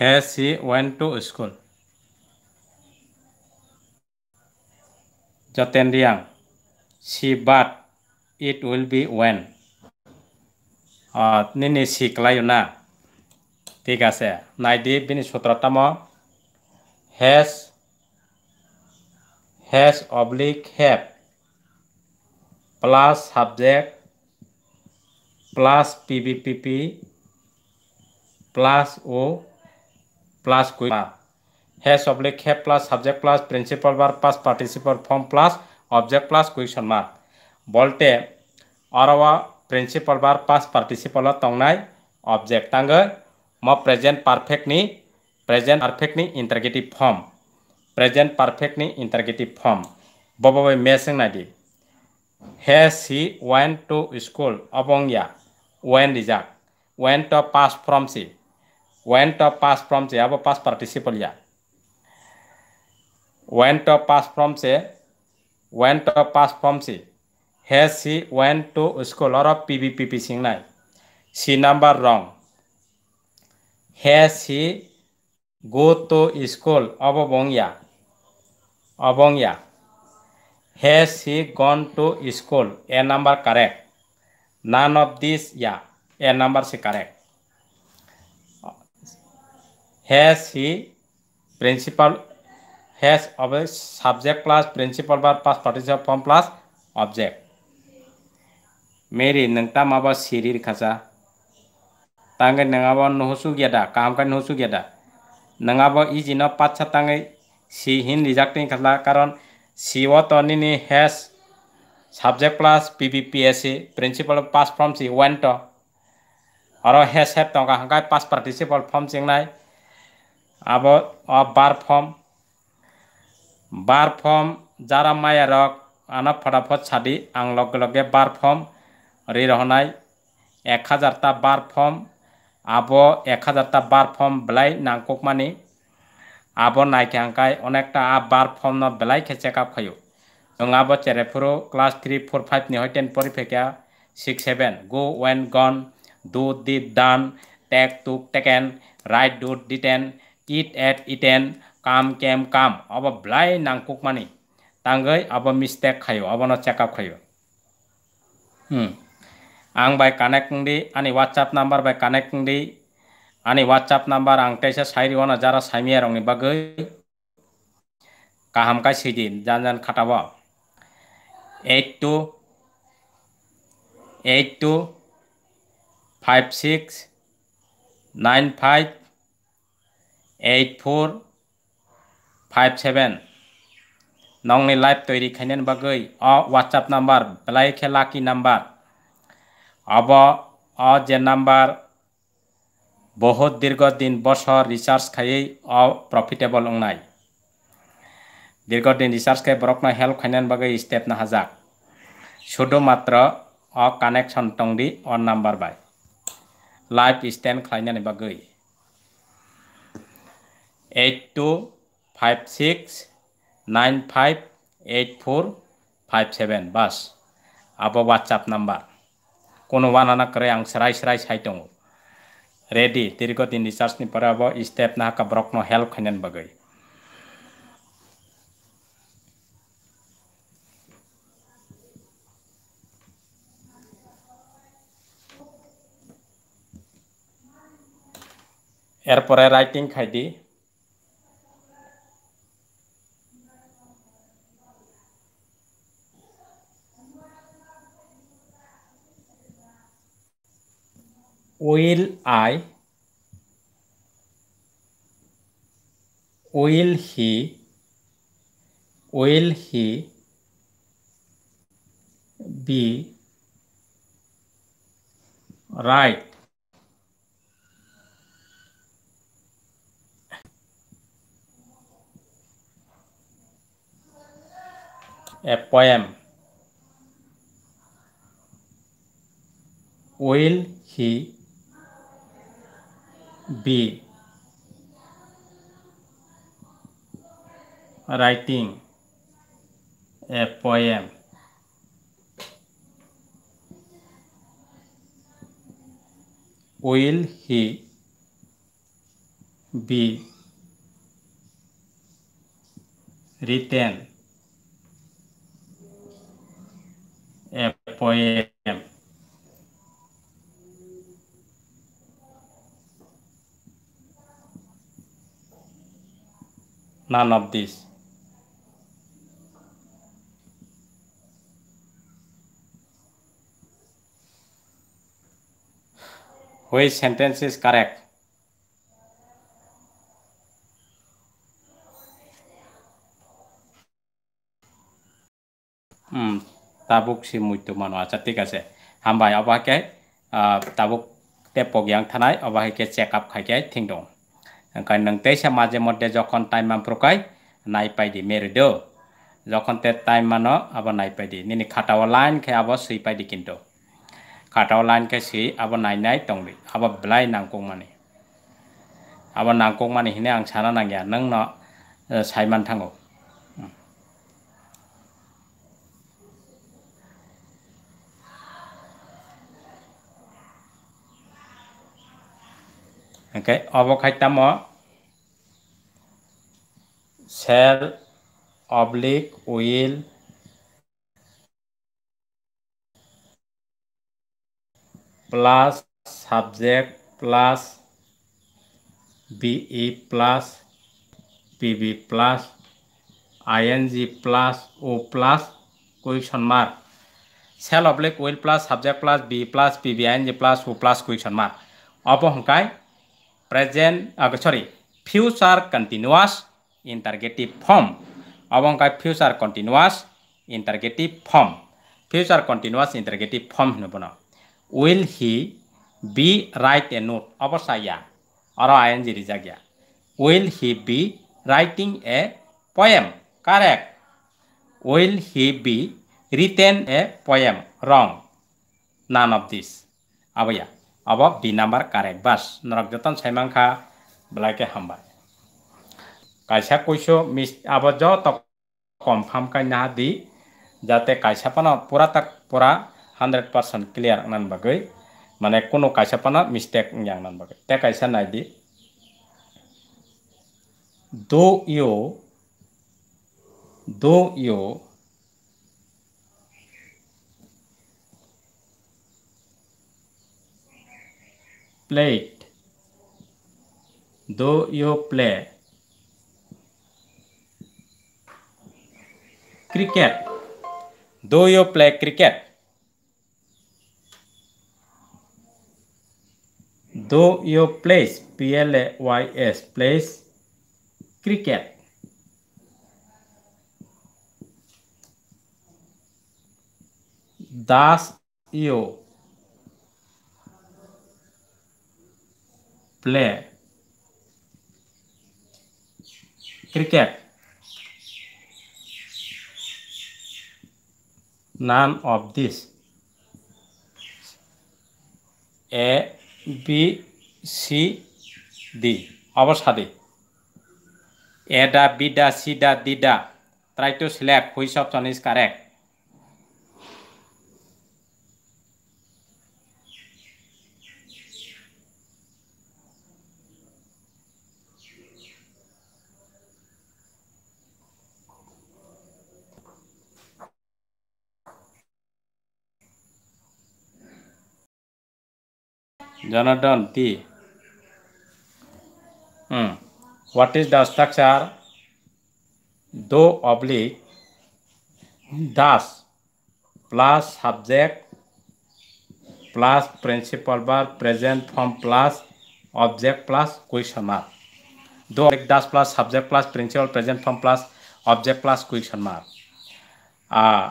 Has she went to school? Jaten riang. She but it will be when. Ah, ni ni si kelayu na. Tiga se. Naidi bini sutra tamo. Has has oblique have plus subject plus pbpp plus o plus have has oblique have plus subject plus principal बार plus participle form plus object plus question mark बोलते और principal बार plus participle तंगनाय object तंग म present perfect नि present perfect interrogative form present perfect नि interrogative form बबे मे सोंनायदि have she went to school abongya when rijak went to pass from she went a pass from से अब पास participle या went a pass from से went a pass from से has she went to school और PVPP सिंगना she number wrong has she go to school अब बोंगिया अबोंगिया has she gone to school a number correct none of this या a number से correct has he principal has of subject plus principal बार plus participle form plus object मेरी नंगता माबा सीरी खासा तांगे नंगाबा नहुसु गया दा काम का नहुसु गया दा नंगाबा इ जिनो पाचा तांगे सी हिन रिजेक्टिंग नहीं खाला कारण सी वो तो ने has subject plus P principal past form she went to और हैश है तो हंगा पास पार्टिसिपल फॉर्म सिंगनाई আবার বার ফর্ম বার ফর্ম যারা মায়া রক আনা ফটাফট ছাড়ি আং লগে লগে বার ফর্ম রে রহনাই এক হাজারটা বার ফর্ম আব এক হাজারটা বার ফর্ম বেলাই নাংকুক মানি আব নাইকে আঙ্কায় অনেকটা আব বার ফর্ম ন বেলাই খেচেক আপ খাইও जों आबो चेरेफोरो क्लास थ्री फोर फाइभनि हय टेन परिफेका six seven go went gone do did done take took taken write डु written eat ate eaten come came come अब ब्लाय नांकुक माने तांगै अब मिस्टेक खायो अब न चेकअप खायो आं बाय कानेक्टदि आंनि वाट्सएप नाम्बार बाय कानेक्टदि आंनि वाट्सएप नाम्बार आं तैसे सायरि वाना जारा सायमिया रंनि बागै काहाम काय सैदि जान जान खाटाबा eight two eight two five six nine five eight four five seven नौनी लाइफ तैरी खाने बगे व्हाट्सएप नम्बर बेलाई के लाकी नम्बर अब जे नम्बर बहुत दीर्घ दिन बसर रिचार्ज खाई प्रफिटेबल उनाय दीर्घ दिन रिचार्ज खाई बरकन हेल्प खाने बगे स्टेप ना हजार शुदुम्र अ कानेक्शन टंगी अ नम्बर बाय लाइफ स्टैंड खाने बगे eight two five six nine five eight four five seven बस अब व्हाट्सएप नम्बर कनो वान अब सरा स्राइ सय दो रेडि दीर्घ दिन रिचार्जनी पर अब स्टेप नह ब्रक्नो हेल्प खैन बगै एङ्ि will I, will he, will he be right? A poem. Will he be writing a poem will he be written a poem none of these. Which sentence is correct? হুম তাবুক সি মুইতু মানু আচ্ছা ঠিক আছে হামবাই অবাকে তাবুক তে পগিয়াং থানায় অবাহিকে চেক আপ খাইকে থিং দং ওখানে নং তেইশে মাঝে মধ্যে যখন টাইম মান প্রকাই নাই পাইদি মেরিদো যখন তে টাইম মান আবার নাই পাইদি নিনি খাটাও লাইন খে আবার সুই পাইদি কিন্তু খাটাও লাইন খে সুই আবার নাই নাই টংলি আবার বেলাই নাংকং মানে আবার নাংকং মানে হিনে আং সানা নাঙ্গিয়া নং ন সাইমান থাঙ্গো অবকাঠামো shall oblique will plus subject plus be plus P B plus I N G plus O plus question mark shall oblique will plus subject plus be plus P B I N G plus O plus question mark অপহংকায় present, uh, sorry, views are continuous interrogative form. අවංකයි views are continuous interrogative form. Views are continuous interrogative form හෙනබන. Will he be write a note? අවසාය. අර ing රිජා ගියා. Will he be writing a poem? Correct. Will he be written a poem? Wrong. None of this. अब या abo di nomor karek bas norok joton semang ka blake hamba kaisa kuisho mis abo jo tok konfam ka nyadi jate kaisa pana pura tak pura 100% clear nan bagai mane kuno kaisa pana mistake yang nan bagai te kaisa nai do you do you प्लेट do you play cricket do you play cricket do you plays P L A Y S plays cricket does you play cricket. None of this. A, B, C, D. আবার সাদে এডা বিডা সিডা দিডা try to select which option is correct Jonathan T. Hmm. What is the structure? Do oblique thus plus subject plus principal verb present form plus object plus question mark. Do oblique thus plus subject plus principal present form plus object plus question mark. Uh,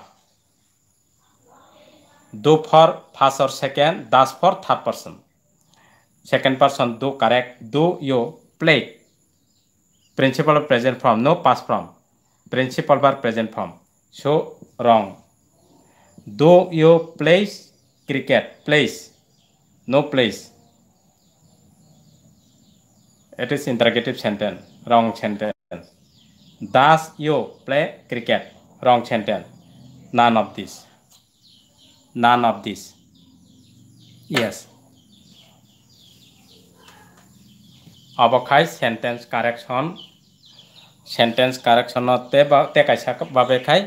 do for first or second, thus for third person. Second person do correct. Do you play? Principal present form. No past form. Principal verb present form. So wrong. Do you play cricket? Plays. No plays. It is interrogative sentence. Wrong sentence. Does you play cricket? Wrong sentence. None of this. None of this. Yes. অবকাই sentence correction sentence correction বাবে খাই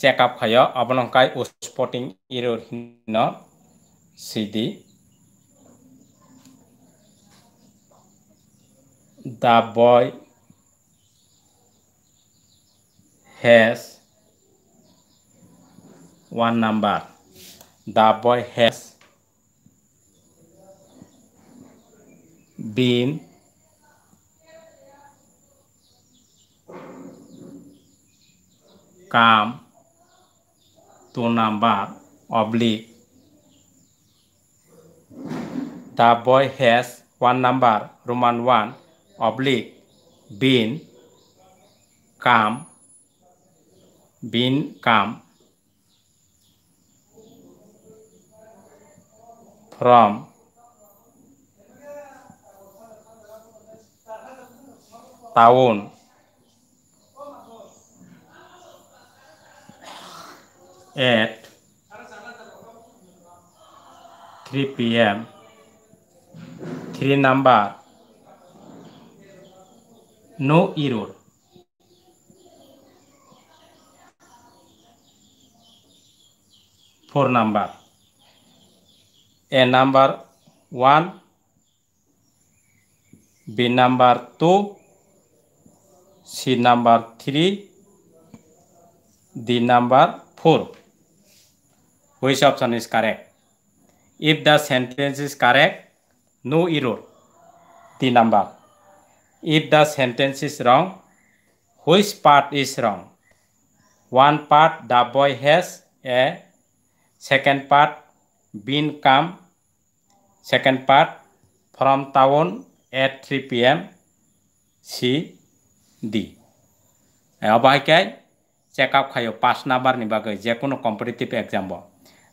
check up খাই অবনকাই spotting ইরোহীন সিডি the boy has one number the boy has been kam two number oblique the boy has one number Roman one oblique been kam been kam from tahun at 3 p.m. Three number no error. Four number a number one, B number two, C number three, D number four. Which option is correct? If the sentence is correct, no error. The number. If the sentence is wrong, which part is wrong? One part the boy has a, second part been come, second part from town at 3 p.m. C. D. অবাহিকায় check up খাইও পাঁচ number নিবাকে যে কোনো competitive example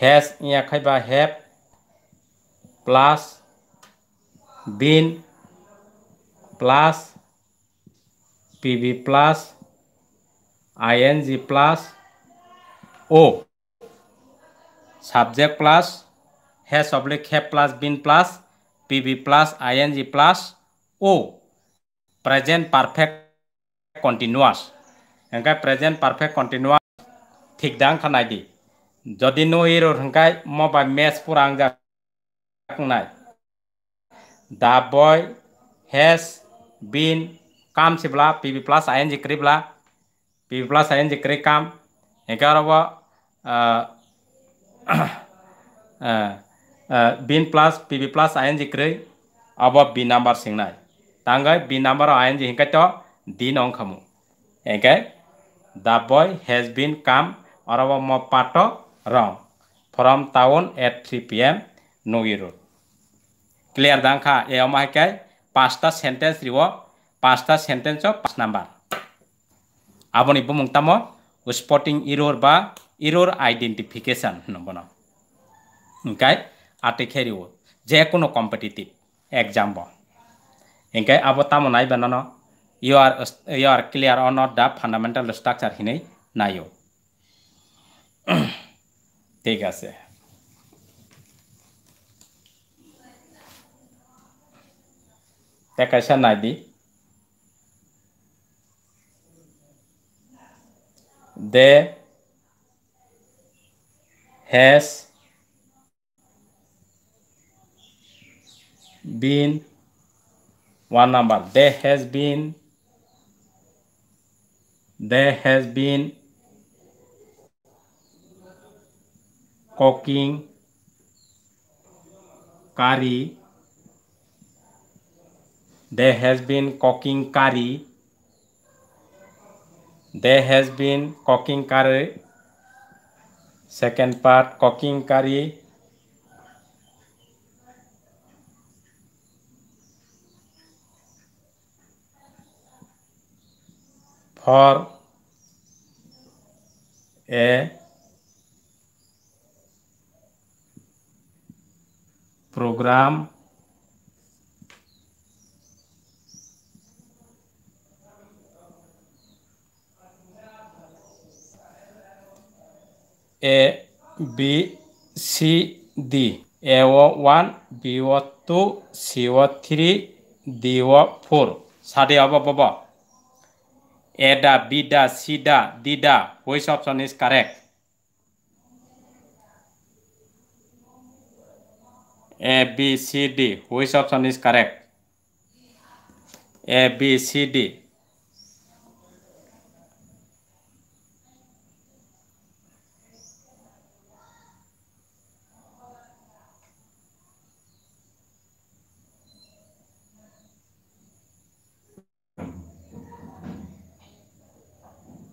has यहाँ खाइबा have plus been plus P B plus I N G plus O subject plus has oblique have plus been plus P B plus I N G plus O present perfect continuous इनका perfect continuous ठीक दांग खाना दी যদি no error হংকাই মবা মেস পুরাং যাকনাই the boy has been come সিবলা পিবি প্লাস আয়েন জিক্রিবলা পিবি প্লাস আয়েন জিক্রি কাম এগার been plus P B plus I N জিক্রি অব বি নাম্বার সিংনাই তাঙ্গাই বি নাম্বার আয়েন জি হিংকাই তো দিন অংখামু এগাই the boy has been come অরব মো পাটক Rong from town at 3 p.m. Nogi Road. Clear danka yamahikai pasta sentence riwa pasta sentence of past number. Aboni bumungtamo spotting error ba error identification number. Okay, atikhe riwa jekuno competitive example. Okay, abotamo nai banana. You are you are clear or not the fundamental structure hine nayo. Mm-hmm. ঠিক আছে দেখাইছা নাই দি they has been one number there has been there has been cooking curry there has been cooking curry there has been cooking curry second part cooking curry for a program A B C D A one B ও two C ও three D ও four সাদে হব Bob এ ডা B ডা C ডা D ডা which option is correct A, B, C, D. Which option is correct? A, B, C, D.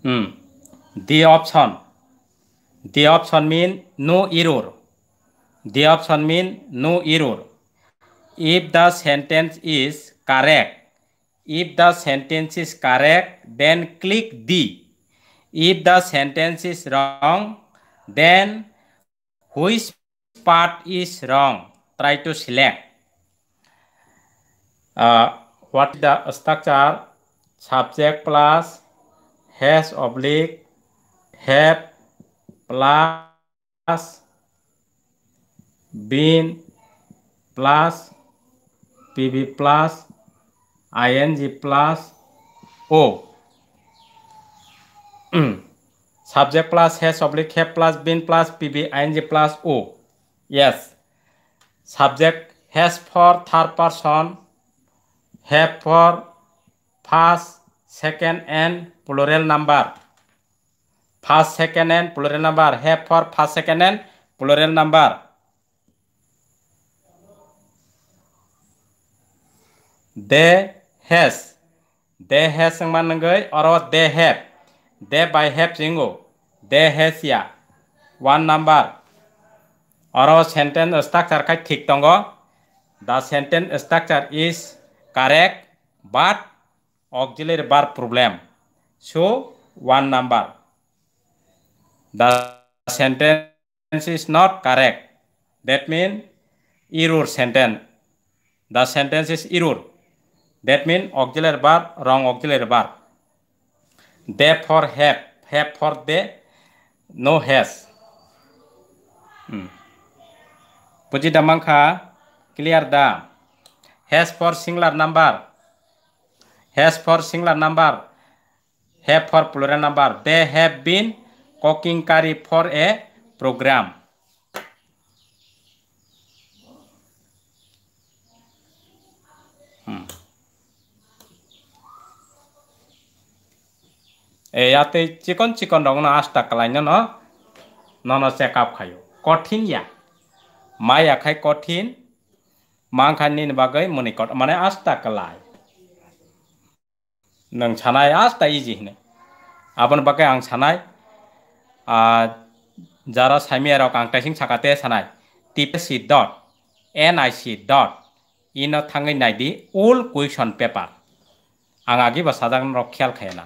Hmm. The option. The option mean no error. The option mean no error. If the sentence is correct, if the sentence is correct, then click D. If the sentence is wrong, then which part is wrong? Try to select. Uh, what the structure? Subject plus has oblique have plus been plus P B plus I N G plus O subject plus have oblique have plus been plus P B I N G plus O yes subject has for third person have for first second and plural number first second and plural number have for first second and plural number they has they has मानगै और they हेप they bye हेप ginkgo they has या one number और sentence structure का ठीक दंग the sentence structure is correct but auxiliary बार problem so one number the sentence is not correct that mean error sentence the sentence is error That means auxiliary verb, wrong auxiliary verb. They for have, have for they, no has. Hmm. Puji damangka, clear the. Has for singular number. Has for singular number. Have for plural number. They have been cooking curry for a program. याते chicken chicken रंग आस टाकलाइन न न checkup खायो कठिन या माया खाय कठिन मां खानी बागै मने कट माने आस टाकलाय नों सानाय आस ता इजि हिने आपन बागै आं सानाय যারা সামিয়া রক আংটাইসিং সাকাতে সানাই TPC dot N I C dot in থাঙে নাইদি উল কুইশন পেপার আং আগে বা সাজান রক খেয়াল খায় না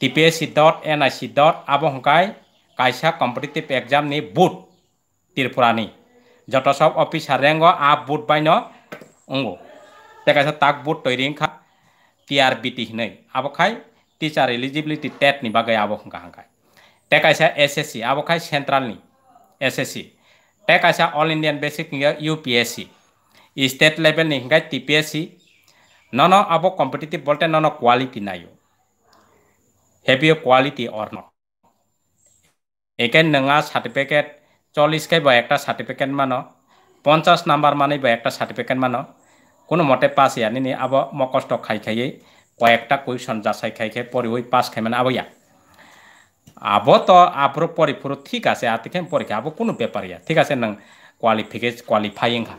T P S C dot N I C dot আবহাই কাইসা কম্পিটিটিভ এক্সাম নি বুট ত্রিপুরানি যত সব অফিসার রেঙ্গ আ বাই বাইন উঙ্গু তেকাইছে তাক বুট তৈরি খা টি আর বিটি হিনই আবখাই টিচার এলিজিবিলিটি টেট নি বাকে আবহ হাঙ্কাই তেকাইছে এস এস সি আবখাই সেন্ট্রাল নি এস এস সি তেকাইছে all Indian basic U P S C state level নি হিঙ্কাই টিপিএসসি নন আবো কম্পিটিটিভ বলতে নন কোয়ালিটি নাই হেভিও কোয়ালিটি অর নট এখানে নঙা সার্টিফিকেট চল্লিশকে বা একটা সার্টিফিকেট মানো পঞ্চাশ নাম্বার মানে বা একটা সার্টিফিকেট মানো কোনো মতে পাস ইয়ানি আব মকষ্ট খাই খাইয়ে কয়েকটা কুইশন যাচাই খাই খাই পরে ওই পাস খাই মানে আবো ইয়া আবো তো আবরো পরিপুর ঠিক আছে আতিকে পরীক্ষা আবো কোনো ব্যাপার ইয়া ঠিক আছে নং কোয়ালিফিকেশ কোয়ালিফাইং হা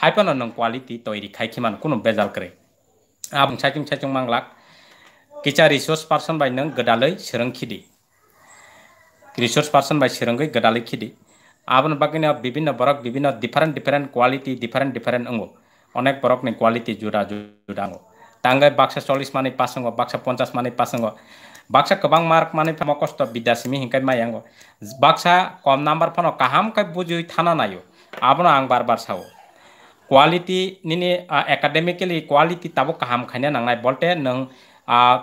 হাইপানো নং কোয়ালিটি তৈরি খাই খিমান কোনো বেজাল করে আবং সাইকিং সাইকিং মাংলাক টিচার रिसोर्स पार्सन बाय नों गदालै सोरंखिदि रिसोर्स पार्सन बाय सोरंगै गदालै खिदि आबन बागिना विभिन्न बरक विभिन्न different different quality different different अंगो अनेक बरक ने क्वालिटी जुदा जुदा अंगो तांगै बाक्सा 40 माने पास अंगो बाक्सा 50 माने पास अंगो बाक्सा गोबां मार्क माने फम कष्ट विद्यासिमि हिंखाय माय अंगो बाक्सा कम नाम्बार फनो काहाम कै बुजुइ थाना नायो आबन आं बार बार सावो क्वालिटी निनि एकाडेमिकली क्वालिटी ताबो काहाम खायना नांनाय बलते नों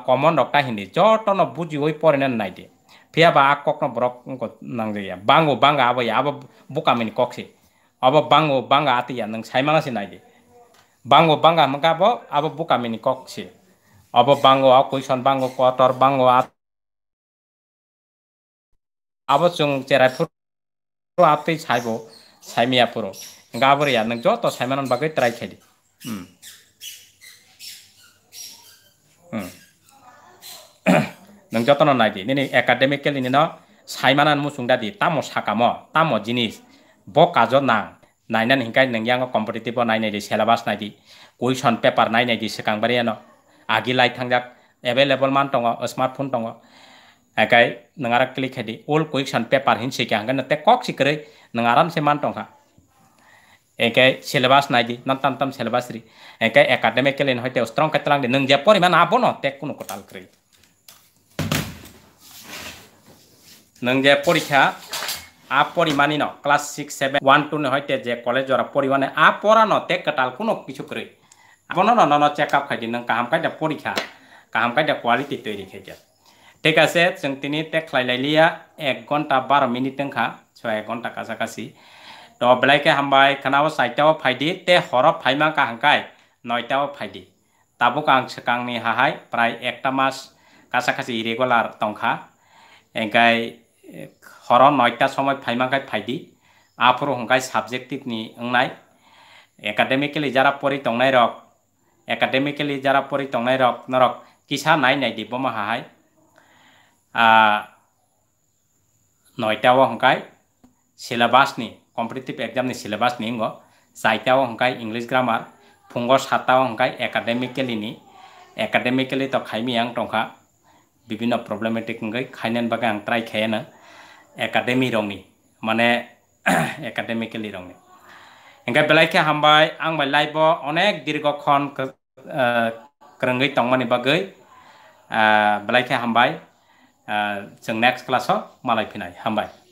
কমন রক্তা হিনি যতন বুঝি ওই পরেন নাইডে ফিয়াবা বা কখন ব্রক নাংজাইয়া বাঙ্গো বাঙ্গা আবই আব বোকামিন ককসে আব বাঙ্গো বাঙ্গা আতিয়া নং সাইমাঙাসে নাইডে বাঙ্গো বাঙ্গা মাঙ্গাব আব বোকামিন ককসে আবা বাঙ্গো আ কৈশন বাঙ্গো কতর বাঙ্গো আ আবা চং চেরাইফুর আতই সাইব সাইমিয়াপুরো গাবরিয়া নং যত সাইমান বাকে ট্রাই খেলি হুম nung jotono nai di nini academical ini no saimanan musung dadi tamo sakamo tamo jinis bo kajo nang নাইনান হিংকাই নংয়াঙ্গ কম্পিটিটিভ নাইনাইদি সিলেবাস নাইদি কুইশন পেপার নাইনাইদি সেকাংবারি ন আগি লাই থাংজাক এভেলেবল মান দङ স্মার্টফোন দङ একাই নারা ক্লিক হেদি ওল কুইশন পেপার হিন সিকে হাঙ্গেন তে কক সিকরে নং আরামসে মান দংখা একাই সিলেবাস নাইদি নন্তাম তাম সিলেবাস রি একাই একাডেমিকেল ইন হইতে স্ট্রং কাতলাং নং যে পরিমাণ আবো ন কোনো কোটাল ক্রি যে পরীক্ষা আ পরিমাণিন class six seven one two হইতে যে কলেজ পরিমাণে আ পরান তে কাটাল কোনো কিছু করে আপন নন চেক আপ খাইছে কাহাম কাইটা পরীক্ষা কাহাম কাইটা কোয়ালিটি তৈরি খাইছে ঠিক আছে जों তিনি তে খাইলাইলিয়া এক ঘন্টা বারো মিনিট তংখা ছয় এক ঘন্টা কাছাকাছি তো বেলাইকে হামবাই খানাও চাইটাও ফাইদি তে হরব ফাইমা কাহাঙ্কাই নয়টাও ফাইদি তাবো কাং কাংনি হাহাই প্রায় একটা মাস কাছাকাছি রেগুলার তংখা এঙ্কাই हरा नयटा समय फाइमा फाइदी आफर हंगा सबजेक्टिवनी एकाडेमिकली जरा पढ़ी रक एकाडेमिकली जरा पढ़ी रक नरक किसा नाई नाई दिबमा हाय नयटाओ हंगा सिलेबासनी कम्पिटेटिव एग्जामनी सिलेबासनी हंग चायटाओ हंगा इंग्लिश ग्रामार फुंग सातटाओ हंगा एकाडेमिकली एकाडेमिकली तो खाइमियां टा तो বিভিন্ন problematic ngay khainan baga ang try khayana academy rongni mane academically rongni engkai belai ke hambai ang bai live onek dirgo khon krangai tongmani bagai belai ke hambai जों next क्लासाव मालायफैनाय हामबाय